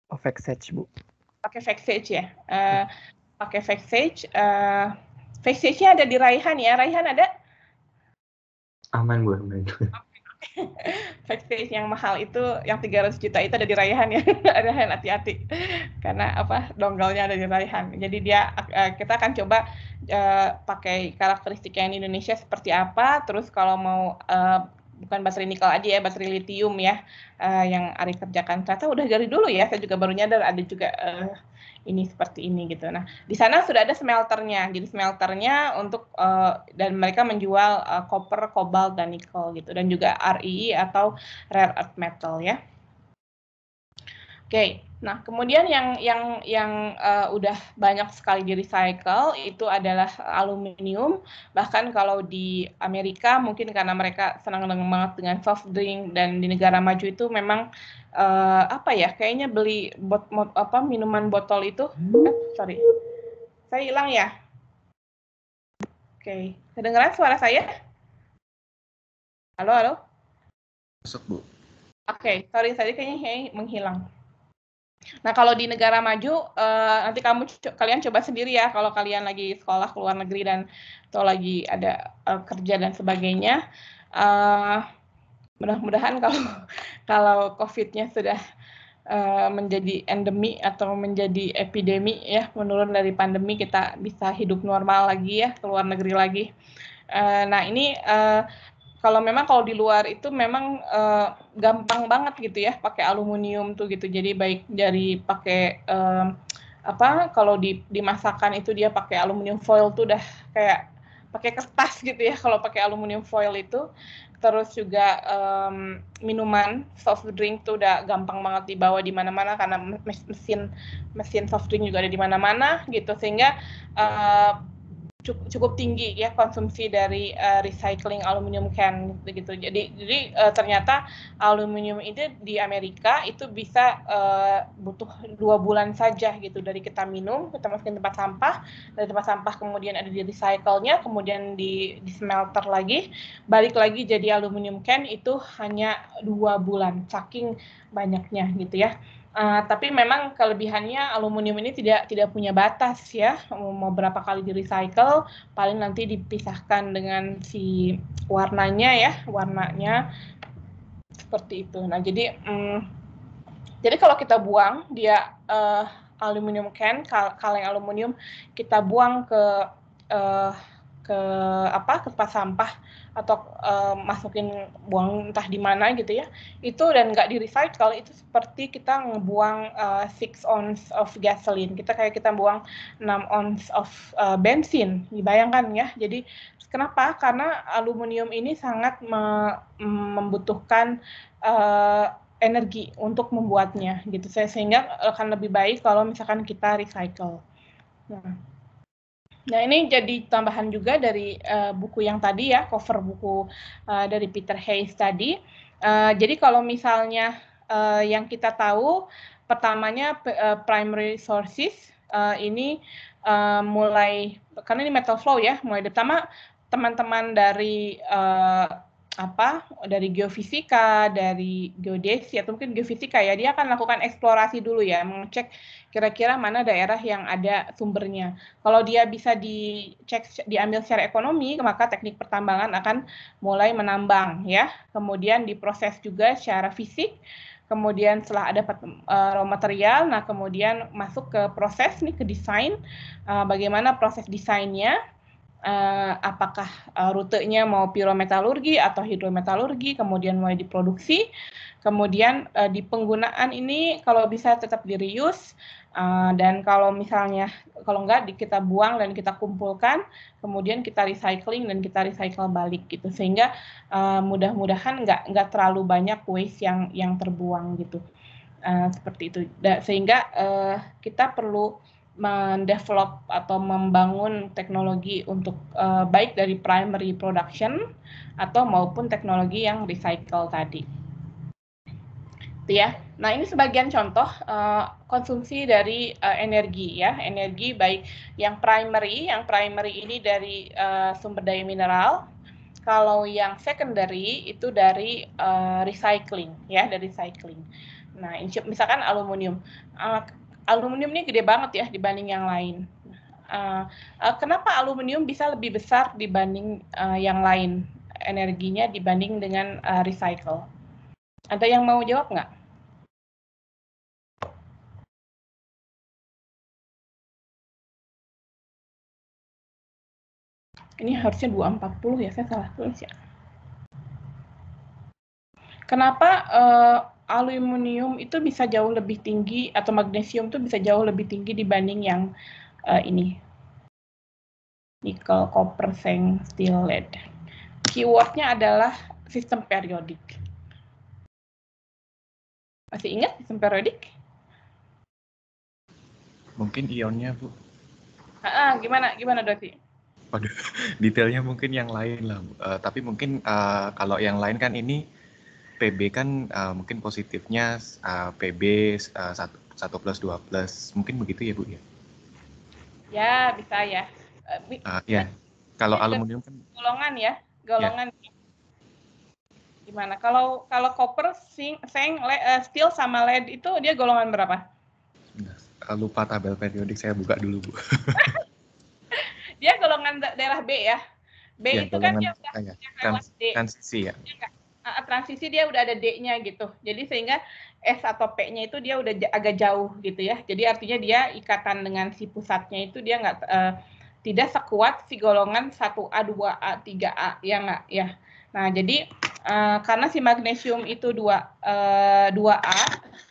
eh, Ovexage bu pakai fake sage ya. Uh, pakai fake sage. Uh, fake sage-nya ada di Raihan ya. Raihan ada? Aman gue, aman. fake sage yang mahal itu yang 300 juta itu ada di Raihan ya. Raihan hati-hati. Karena apa? Donggalnya ada di Raihan. Jadi dia uh, kita akan coba uh, pakai karakteristik yang Indonesia seperti apa, terus kalau mau uh, bukan baterai nikel aja ya, baterai litium ya uh, yang Ari kerjakan. Ternyata udah dari dulu ya, saya juga baru nyadar ada juga uh, ini seperti ini gitu. Nah, di sana sudah ada smelternya. Jadi smelternya untuk uh, dan mereka menjual uh, koper, kobalt dan nikel gitu dan juga RII atau rare earth metal ya. Oke. Okay. Nah, kemudian yang yang yang uh, udah banyak sekali di recycle itu adalah aluminium. Bahkan kalau di Amerika mungkin karena mereka senang dengan banget dengan soft drink dan di negara maju itu memang uh, apa ya? Kayaknya beli bot, bot apa minuman botol itu. Eh, sorry, saya hilang ya. Oke, okay. kedengaran suara saya? Halo, halo. Masuk bu. Oke, okay, sorry tadi kayaknya hey, menghilang. Nah, kalau di negara maju uh, nanti kamu kalian coba sendiri ya kalau kalian lagi sekolah ke luar negeri dan atau lagi ada uh, kerja dan sebagainya. Uh, mudah-mudahan kalau kalau COVID-nya sudah uh, menjadi endemi atau menjadi epidemi ya menurun dari pandemi kita bisa hidup normal lagi ya ke luar negeri lagi. Uh, nah ini uh, kalau memang kalau di luar itu memang uh, gampang banget gitu ya pakai aluminium tuh gitu jadi baik dari pakai uh, apa kalau di dimasakan itu dia pakai aluminium foil tuh udah kayak pakai kertas gitu ya kalau pakai aluminium foil itu terus juga um, minuman soft drink tuh udah gampang banget dibawa di mana-mana karena mesin mesin soft drink juga ada di mana-mana gitu sehingga uh, cukup, tinggi ya konsumsi dari uh, recycling aluminium can begitu. Jadi jadi uh, ternyata aluminium itu di Amerika itu bisa uh, butuh dua bulan saja gitu dari kita minum kita masukin tempat sampah dari tempat sampah kemudian ada di recycle-nya kemudian di, di smelter lagi balik lagi jadi aluminium can itu hanya dua bulan saking banyaknya gitu ya. Eh, tapi memang kelebihannya aluminium ini tidak tidak punya batas ya mau berapa kali di recycle paling nanti dipisahkan dengan si warnanya ya warnanya seperti itu nah jadi um, jadi kalau kita buang dia uh, aluminium can kal kaleng aluminium kita buang ke uh, ke apa ke tempat sampah atau uh, masukin buang entah di mana gitu ya itu dan nggak di recycle itu seperti kita ngebuang uh, six ounce of gasoline kita kayak kita buang 6 ounce of uh, bensin dibayangkan ya jadi kenapa karena aluminium ini sangat me membutuhkan uh, energi untuk membuatnya gitu saya sehingga akan lebih baik kalau misalkan kita recycle nah Nah, ini jadi tambahan juga dari uh, buku yang tadi ya, cover buku uh, dari Peter Hayes tadi. Uh, jadi kalau misalnya uh, yang kita tahu, pertamanya uh, primary sources uh, ini uh, mulai karena ini metal flow ya, mulai pertama teman-teman dari apa dari geofisika, dari geodesi atau mungkin geofisika ya, dia akan lakukan eksplorasi dulu ya, mengecek kira-kira mana daerah yang ada sumbernya. Kalau dia bisa dicek diambil secara ekonomi, maka teknik pertambangan akan mulai menambang ya. Kemudian diproses juga secara fisik. Kemudian setelah ada uh, raw material, nah kemudian masuk ke proses nih ke desain, uh, bagaimana proses desainnya, uh, apakah uh, rutenya mau pirometalurgi atau hidrometalurgi, kemudian mulai diproduksi, kemudian uh, di penggunaan ini kalau bisa tetap di reuse uh, dan kalau misalnya kalau enggak di, kita buang dan kita kumpulkan, kemudian kita recycling dan kita recycle balik gitu sehingga uh, mudah-mudahan enggak enggak terlalu banyak waste yang yang terbuang gitu. Uh, seperti itu. Da, sehingga uh, kita perlu mendevelop atau membangun teknologi untuk uh, baik dari primary production atau maupun teknologi yang recycle tadi. ya. Nah, ini sebagian contoh uh, konsumsi dari uh, energi ya, energi baik yang primary, yang primary ini dari uh, sumber daya mineral. Kalau yang secondary itu dari uh, recycling ya, dari recycling. Nah, misalkan aluminium aluminium ini gede banget ya dibanding yang lain. Uh, uh, kenapa aluminium bisa lebih besar dibanding uh, yang lain energinya dibanding dengan uh, recycle? Ada yang mau jawab nggak? Ini harusnya 240 ya, saya salah tulis ya. Kenapa uh, aluminium itu bisa jauh lebih tinggi atau magnesium itu bisa jauh lebih tinggi dibanding yang uh, ini nikel, copper, seng, steel, lead. Keywordnya adalah sistem periodik. Masih ingat sistem periodik? Mungkin ionnya, Bu. Ah, ah, gimana, gimana Doti? Waduh, detailnya mungkin yang lain lah, Uh, tapi mungkin uh, kalau yang lain kan ini PB kan uh, mungkin positifnya uh, PB uh, 1, plus dua plus, mungkin begitu ya Bu ya? Ya, bisa ya. Uh, uh, ya, kalau aluminium kan... Golongan ya, ya, golongan. Ya. Gimana? Kalau kalau copper, sing, seng, le, uh, steel sama lead itu dia golongan berapa? Lupa tabel periodik, saya buka dulu Bu. dia golongan daerah B ya? B ya, itu kan dia udah ya. kan kan, kan, ya, ya transisi dia udah ada D-nya gitu. Jadi sehingga S atau P-nya itu dia udah agak jauh gitu ya. Jadi artinya dia ikatan dengan si pusatnya itu dia nggak uh, tidak sekuat si golongan 1A, 2A, 3A ya nggak ya. Nah, jadi uh, karena si magnesium itu 2 uh, 2A,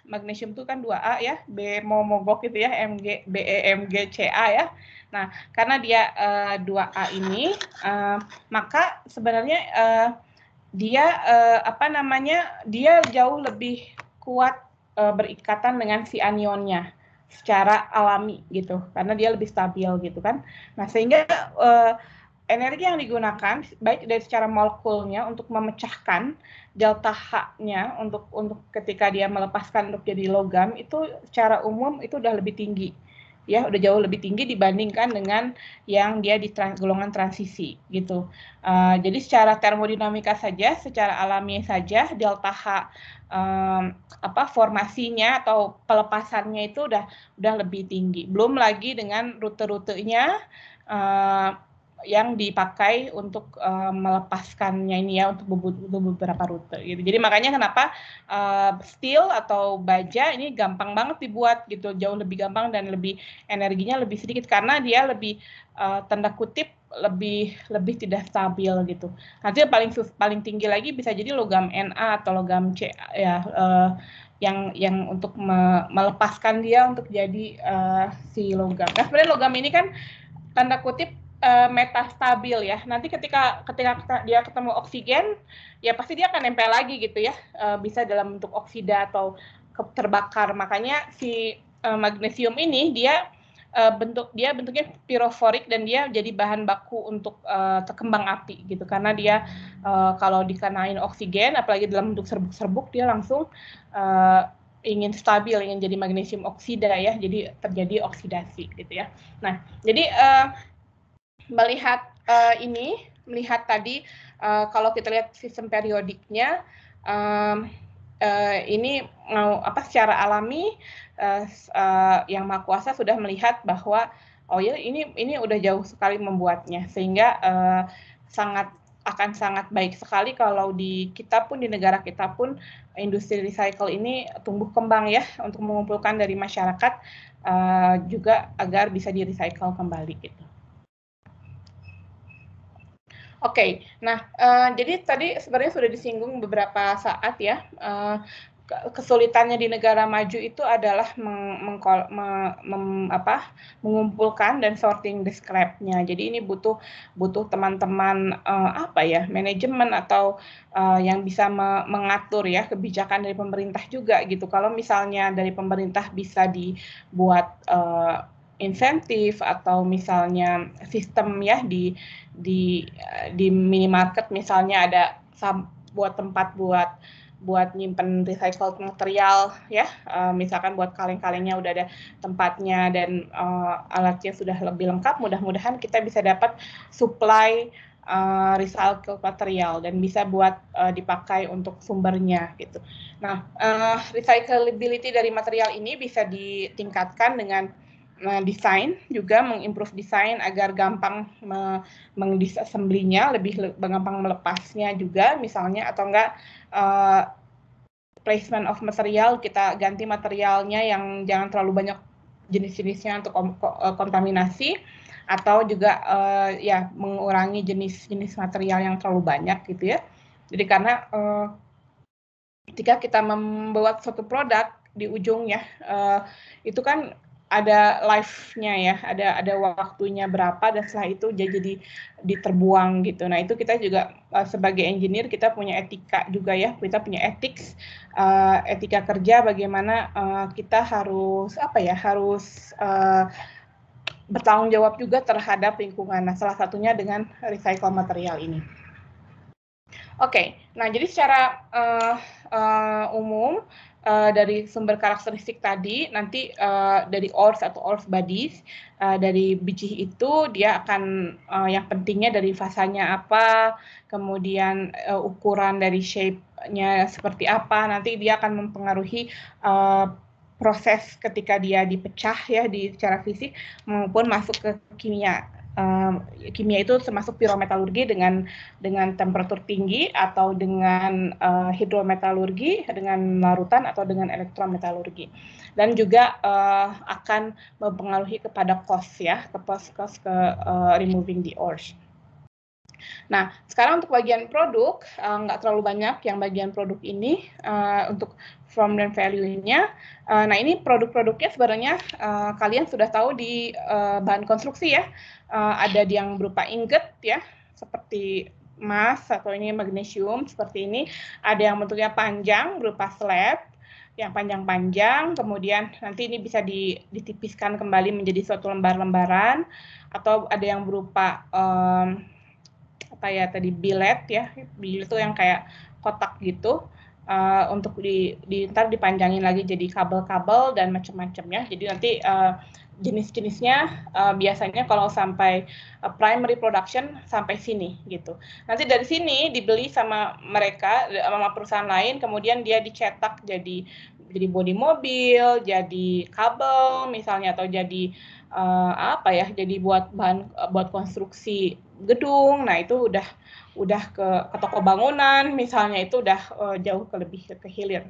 magnesium itu kan 2A ya, B momogok gitu ya, Mg e, C CA ya. Nah, karena dia uh, 2A ini uh, maka sebenarnya uh, dia uh, apa namanya dia jauh lebih kuat uh, berikatan dengan si anionnya secara alami gitu karena dia lebih stabil gitu kan nah sehingga uh, energi yang digunakan baik dari secara molekulnya untuk memecahkan delta H-nya untuk untuk ketika dia melepaskan untuk jadi logam itu secara umum itu udah lebih tinggi ya udah jauh lebih tinggi dibandingkan dengan yang dia di trans, golongan transisi gitu. Uh, jadi secara termodinamika saja, secara alami saja delta H um, apa formasinya atau pelepasannya itu udah udah lebih tinggi. Belum lagi dengan rute-rutenya uh, yang dipakai untuk uh, melepaskannya ini ya untuk beberapa rute gitu. Jadi makanya kenapa uh, steel atau baja ini gampang banget dibuat gitu, jauh lebih gampang dan lebih energinya lebih sedikit karena dia lebih uh, tanda kutip lebih lebih tidak stabil gitu. Nanti paling paling tinggi lagi bisa jadi logam Na atau logam C ya uh, yang yang untuk me, melepaskan dia untuk jadi uh, si logam. Nah sebenarnya logam ini kan tanda kutip uh, metastabil ya. Nanti ketika ketika dia ketemu oksigen, ya pasti dia akan nempel lagi gitu ya. Uh, bisa dalam bentuk oksida atau terbakar. Makanya si uh, magnesium ini dia uh, bentuk dia bentuknya piroforik dan dia jadi bahan baku untuk uh, terkembang api gitu karena dia uh, kalau dikenain oksigen apalagi dalam bentuk serbuk-serbuk dia langsung uh, ingin stabil ingin jadi magnesium oksida ya jadi terjadi oksidasi gitu ya nah jadi uh, melihat uh, ini, melihat tadi uh, kalau kita lihat sistem periodiknya, um, uh, ini mau apa secara alami uh, uh, yang maha kuasa sudah melihat bahwa oh ya ini ini udah jauh sekali membuatnya sehingga uh, sangat akan sangat baik sekali kalau di kita pun di negara kita pun industri recycle ini tumbuh kembang ya untuk mengumpulkan dari masyarakat uh, juga agar bisa di recycle kembali gitu. Oke, okay. nah uh, jadi tadi sebenarnya sudah disinggung beberapa saat ya uh, kesulitannya di negara maju itu adalah meng, meng, me, mem, apa, mengumpulkan dan sorting the scrapnya. Jadi ini butuh butuh teman-teman uh, apa ya manajemen atau uh, yang bisa me, mengatur ya kebijakan dari pemerintah juga gitu. Kalau misalnya dari pemerintah bisa dibuat uh, insentif atau misalnya sistem ya di di di minimarket misalnya ada buat tempat buat buat nyimpen recycled material ya uh, misalkan buat kaleng-kalengnya udah ada tempatnya dan uh, alatnya sudah lebih lengkap mudah-mudahan kita bisa dapat supply uh, recycled material dan bisa buat uh, dipakai untuk sumbernya gitu nah uh, recyclability dari material ini bisa ditingkatkan dengan desain juga mengimprove desain agar gampang me mengdisassemblinya lebih le gampang melepasnya juga misalnya atau enggak uh, placement of material kita ganti materialnya yang jangan terlalu banyak jenis-jenisnya untuk eh, kontaminasi atau juga uh, ya mengurangi jenis-jenis material yang terlalu banyak gitu ya jadi karena uh, ketika kita membuat suatu produk di ujungnya uh, itu kan ada life nya ya, ada ada waktunya berapa dan setelah itu dia jadi diterbuang gitu. Nah itu kita juga eh, sebagai engineer kita punya etika juga ya, kita punya etik, uh, eh, etika kerja bagaimana uh, kita harus apa ya harus uh, bertanggung jawab juga terhadap lingkungan. Nah salah satunya dengan recycle material ini. Oke, okay. nah jadi secara uh, uh, umum uh, dari sumber karakteristik tadi nanti uh, dari ors atau ors bodies uh, eh, dari biji itu dia akan uh, yang pentingnya dari fasanya apa kemudian uh, ukuran dari shape-nya seperti apa nanti dia akan mempengaruhi uh, proses ketika dia dipecah ya di secara fisik maupun masuk ke kimia uh, kimia itu termasuk pirometalurgi dengan dengan temperatur tinggi atau dengan uh, hidrometalurgi dengan larutan atau dengan elektrometalurgi dan juga uh, akan mempengaruhi kepada cost ya ke cost cost ke uh, removing the ores. Nah, sekarang untuk bagian produk, nggak uh, terlalu banyak yang bagian produk ini. Uh, untuk From dan value-nya. Uh, nah ini produk-produknya sebenarnya uh, kalian sudah tahu di uh, bahan konstruksi ya. Uh, ada yang berupa ingot ya, seperti emas atau ini magnesium seperti ini. Ada yang bentuknya panjang berupa slab yang panjang-panjang, kemudian nanti ini bisa ditipiskan kembali menjadi suatu lembar-lembaran, atau ada yang berupa um, apa ya tadi bilet ya, bilet itu yang kayak kotak gitu uh, untuk di, di ntar dipanjangin lagi jadi kabel-kabel dan macam ya. Jadi nanti uh, jenis-jenisnya uh, biasanya kalau sampai uh, primary production sampai sini gitu. Nanti dari sini dibeli sama mereka sama perusahaan lain, kemudian dia dicetak jadi jadi bodi mobil, jadi kabel misalnya atau jadi uh, apa ya, jadi buat bahan buat konstruksi gedung. Nah, itu udah udah ke, ke toko bangunan misalnya itu udah uh, jauh ke lebih ke hilir.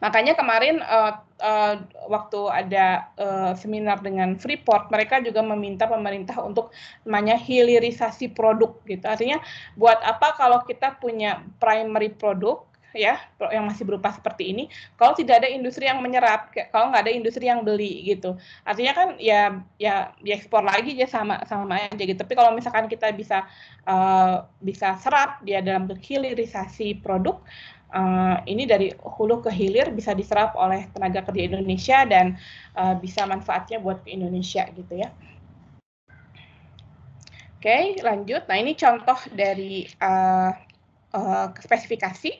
Makanya kemarin uh, uh, waktu ada uh, seminar dengan Freeport, mereka juga meminta pemerintah untuk namanya hilirisasi produk gitu. Artinya buat apa kalau kita punya primary produk ya yang masih berupa seperti ini kalau tidak ada industri yang menyerap kalau nggak ada industri yang beli gitu artinya kan ya ya diekspor lagi ya sama sama aja gitu tapi kalau misalkan kita bisa uh, bisa serap dia ya, dalam hilirisasi produk uh, ini dari hulu ke hilir bisa diserap oleh tenaga kerja Indonesia dan uh, bisa manfaatnya buat ke Indonesia gitu ya. Oke, okay, lanjut. Nah, ini contoh dari uh, uh, spesifikasi.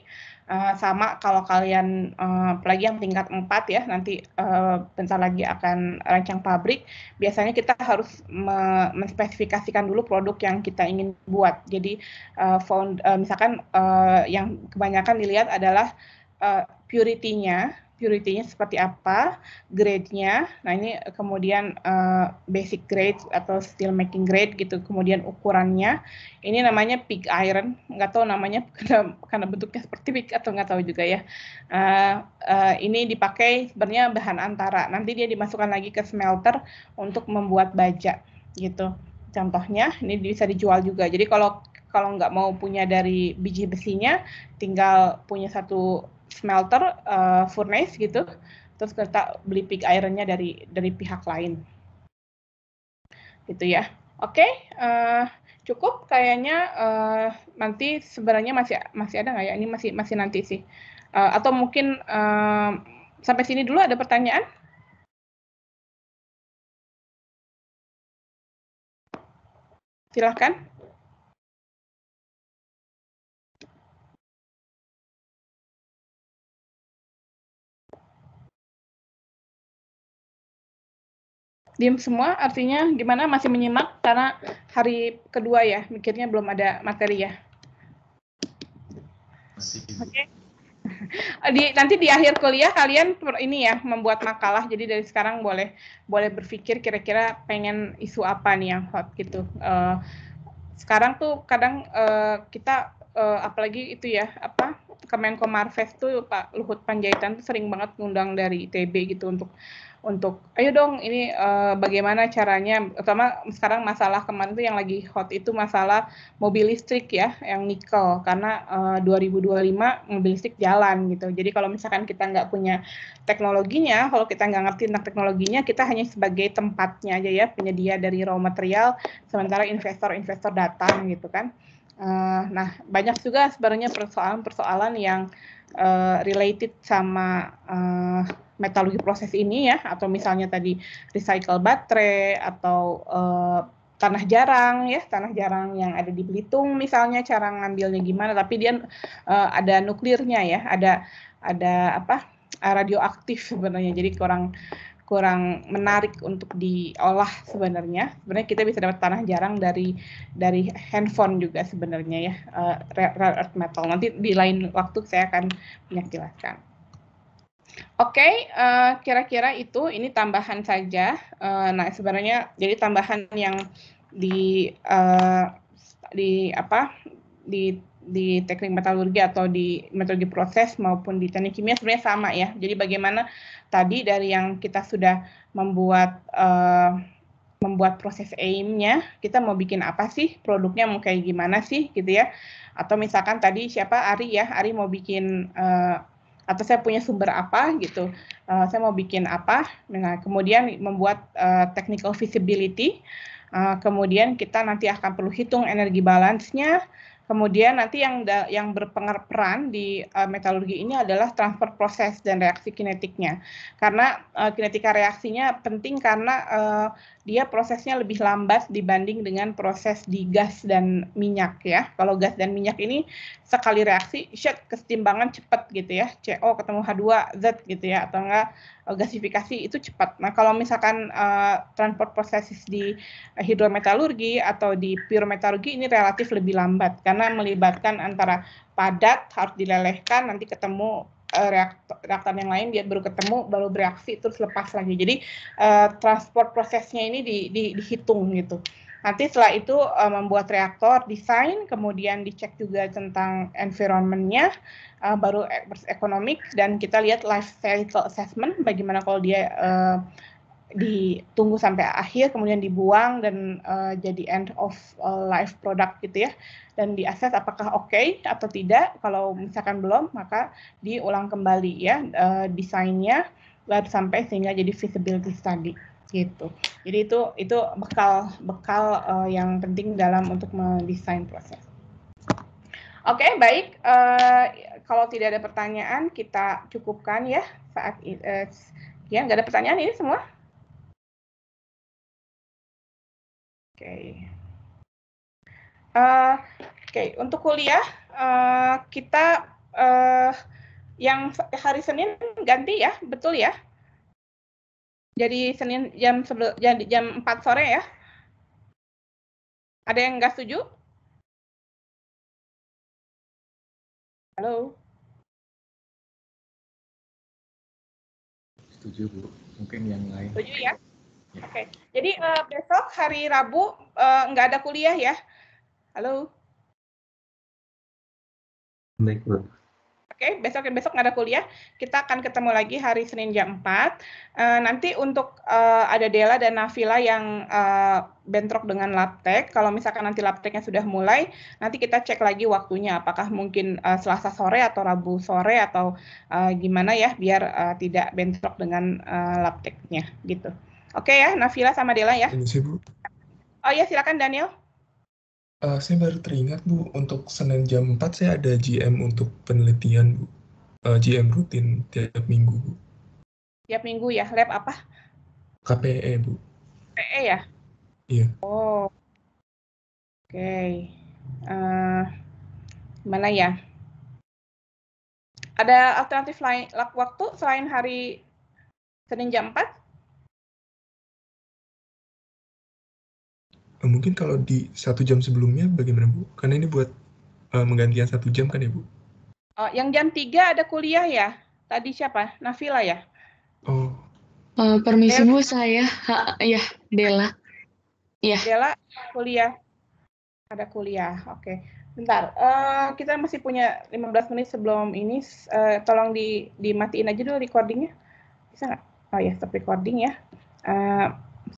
Eh, sama kalau kalian uh, apalagi yang tingkat 4 ya nanti uh, bentar lagi akan rancang pabrik biasanya kita harus me menspesifikasikan dulu produk yang kita ingin buat jadi uh, found uh, misalkan uh, yang kebanyakan dilihat adalah uh, purity-nya purity-nya seperti apa, grade-nya. Nah, ini eh, kemudian uh, basic grade atau steel making grade gitu. Kemudian ukurannya. Ini namanya pig iron. Nggak tahu namanya karena, karena bentuknya seperti pig atau nggak tahu juga ya. Uh, uh, ini dipakai sebenarnya bahan antara. Nanti dia dimasukkan lagi ke smelter untuk membuat baja gitu. Contohnya, ini bisa dijual juga. Jadi kalau kalau nggak mau punya dari biji besinya, tinggal punya satu smelter uh, furnace gitu terus kita beli pig ironnya dari dari pihak lain gitu ya oke okay, uh, eh, cukup kayaknya uh, nanti sebenarnya masih masih ada nggak ya ini masih masih nanti sih uh, atau mungkin uh, sampai sini dulu ada pertanyaan silahkan diem semua artinya gimana masih menyimak karena hari kedua ya mikirnya belum ada materi ya oke okay. di, nanti di akhir kuliah kalian ini ya membuat makalah jadi dari sekarang boleh boleh berpikir kira-kira pengen isu apa nih yang hot gitu uh, sekarang tuh kadang uh, kita uh, apalagi itu ya apa Kemenko Marves tuh Pak Luhut Panjaitan tuh sering banget ngundang dari ITB gitu untuk untuk ayo dong ini uh, bagaimana caranya terutama sekarang masalah kemarin tuh yang lagi hot itu masalah mobil listrik ya yang nikel karena eh, uh, 2025 mobil listrik jalan gitu jadi kalau misalkan kita nggak punya teknologinya kalau kita nggak ngerti tentang teknologinya kita hanya sebagai tempatnya aja ya penyedia dari raw material sementara investor-investor datang gitu kan Uh, nah, banyak juga sebenarnya persoalan-persoalan yang uh, related sama uh, eh, metalurgi proses ini ya, atau misalnya tadi recycle baterai atau uh, tanah jarang ya, tanah jarang yang ada di Belitung misalnya cara ngambilnya gimana, tapi dia uh, ada nuklirnya ya, ada ada apa radioaktif sebenarnya, jadi kurang kurang menarik untuk diolah sebenarnya. Sebenarnya kita bisa dapat tanah jarang dari dari handphone juga sebenarnya ya uh, rare earth metal. Nanti di lain waktu saya akan menjelaskan. Oke, okay, uh, eh, kira-kira itu ini tambahan saja. Uh, nah sebenarnya jadi tambahan yang di uh, di apa di di teknik metalurgi atau di metalurgi proses maupun di teknik kimia sebenarnya sama ya. Jadi bagaimana tadi dari yang kita sudah membuat uh, membuat proses aimnya kita mau bikin apa sih produknya mau kayak gimana sih gitu ya atau misalkan tadi siapa Ari ya Ari mau bikin uh, atau saya punya sumber apa gitu uh, saya mau bikin apa nah kemudian membuat uh, technical feasibility uh, kemudian kita nanti akan perlu hitung energi balance-nya Kemudian nanti yang da, yang berperan di uh, metalurgi ini adalah transfer proses dan reaksi kinetiknya. Karena uh, kinetika reaksinya penting karena uh, dia prosesnya lebih lambat dibanding dengan proses di gas dan minyak ya. Kalau gas dan minyak ini sekali reaksi, shit, kesetimbangan cepat gitu ya. CO ketemu H2, Z gitu ya atau enggak Eh, gasifikasi itu cepat. Nah, kalau misalkan uh, transport proses di hidrometalurgi atau di pyrometalurgi ini relatif lebih lambat karena melibatkan antara padat harus dilelehkan nanti ketemu uh, reaktor, reaktan yang lain dia baru ketemu baru bereaksi terus lepas lagi. Jadi uh, transport prosesnya ini di, di, dihitung gitu. Nanti setelah itu uh, membuat reaktor, desain, kemudian dicek juga tentang environmentnya, uh, baru ekonomik dan kita lihat life cycle assessment, bagaimana kalau dia uh, ditunggu sampai akhir kemudian dibuang dan uh, jadi end of life product gitu ya dan diakses apakah oke okay atau tidak kalau misalkan belum maka diulang kembali ya uh, desainnya lalu sampai sehingga jadi feasibility study gitu. Jadi itu itu bekal bekal uh, yang penting dalam untuk mendesain proses. Oke, okay, baik. Uh, kalau tidak ada pertanyaan, kita cukupkan ya saat uh, ya nggak ada pertanyaan ini semua. Oke. Okay. Uh, Oke, okay. untuk kuliah uh, kita uh, yang hari Senin ganti ya, betul ya? Jadi Senin jam sebel, jadi jam 4 sore ya. Ada yang nggak setuju? Halo. Setuju Bu. Mungkin yang lain. Setuju ya. ya. Oke. Okay. Jadi uh, besok hari Rabu uh, nggak ada kuliah ya. Halo. Baik Bu. Oke, okay, besok besok nggak ada kuliah. Kita akan ketemu lagi hari Senin jam 4. Uh, eh, nanti untuk uh, ada Dela dan Nafila yang uh, bentrok dengan laptek. Kalau misalkan nanti lapteknya sudah mulai, nanti kita cek lagi waktunya apakah mungkin uh, Selasa sore atau Rabu sore atau uh, gimana ya biar uh, tidak bentrok dengan uh, lapteknya gitu. Oke okay ya, Nafila sama Dela ya. Oh ya, silakan Daniel. Uh, saya baru teringat, Bu, untuk Senin jam 4 saya ada GM untuk penelitian, Bu. Uh, eh, GM rutin tiap minggu, Bu. Tiap minggu ya? Lab apa? KPE, Bu. KPE ya? Iya. Oh. Oke, Uh, gimana ya? Ada alternatif lain waktu selain hari Senin jam 4? Eh, mungkin kalau di satu jam sebelumnya bagaimana Bu? Karena ini buat uh, menggantian satu jam kan ya Bu? Oh, yang jam tiga ada kuliah ya? Tadi siapa? Nafila ya? Oh. Uh, permisi Bu, saya ha, ya Dela. Ya. Dela kuliah. Ada kuliah. Oke. Okay. Bentar, uh, kita masih punya 15 menit sebelum ini. Uh, tolong di dimatiin aja dulu recordingnya. Bisa nggak? Oh ya, stop recording ya. Uh,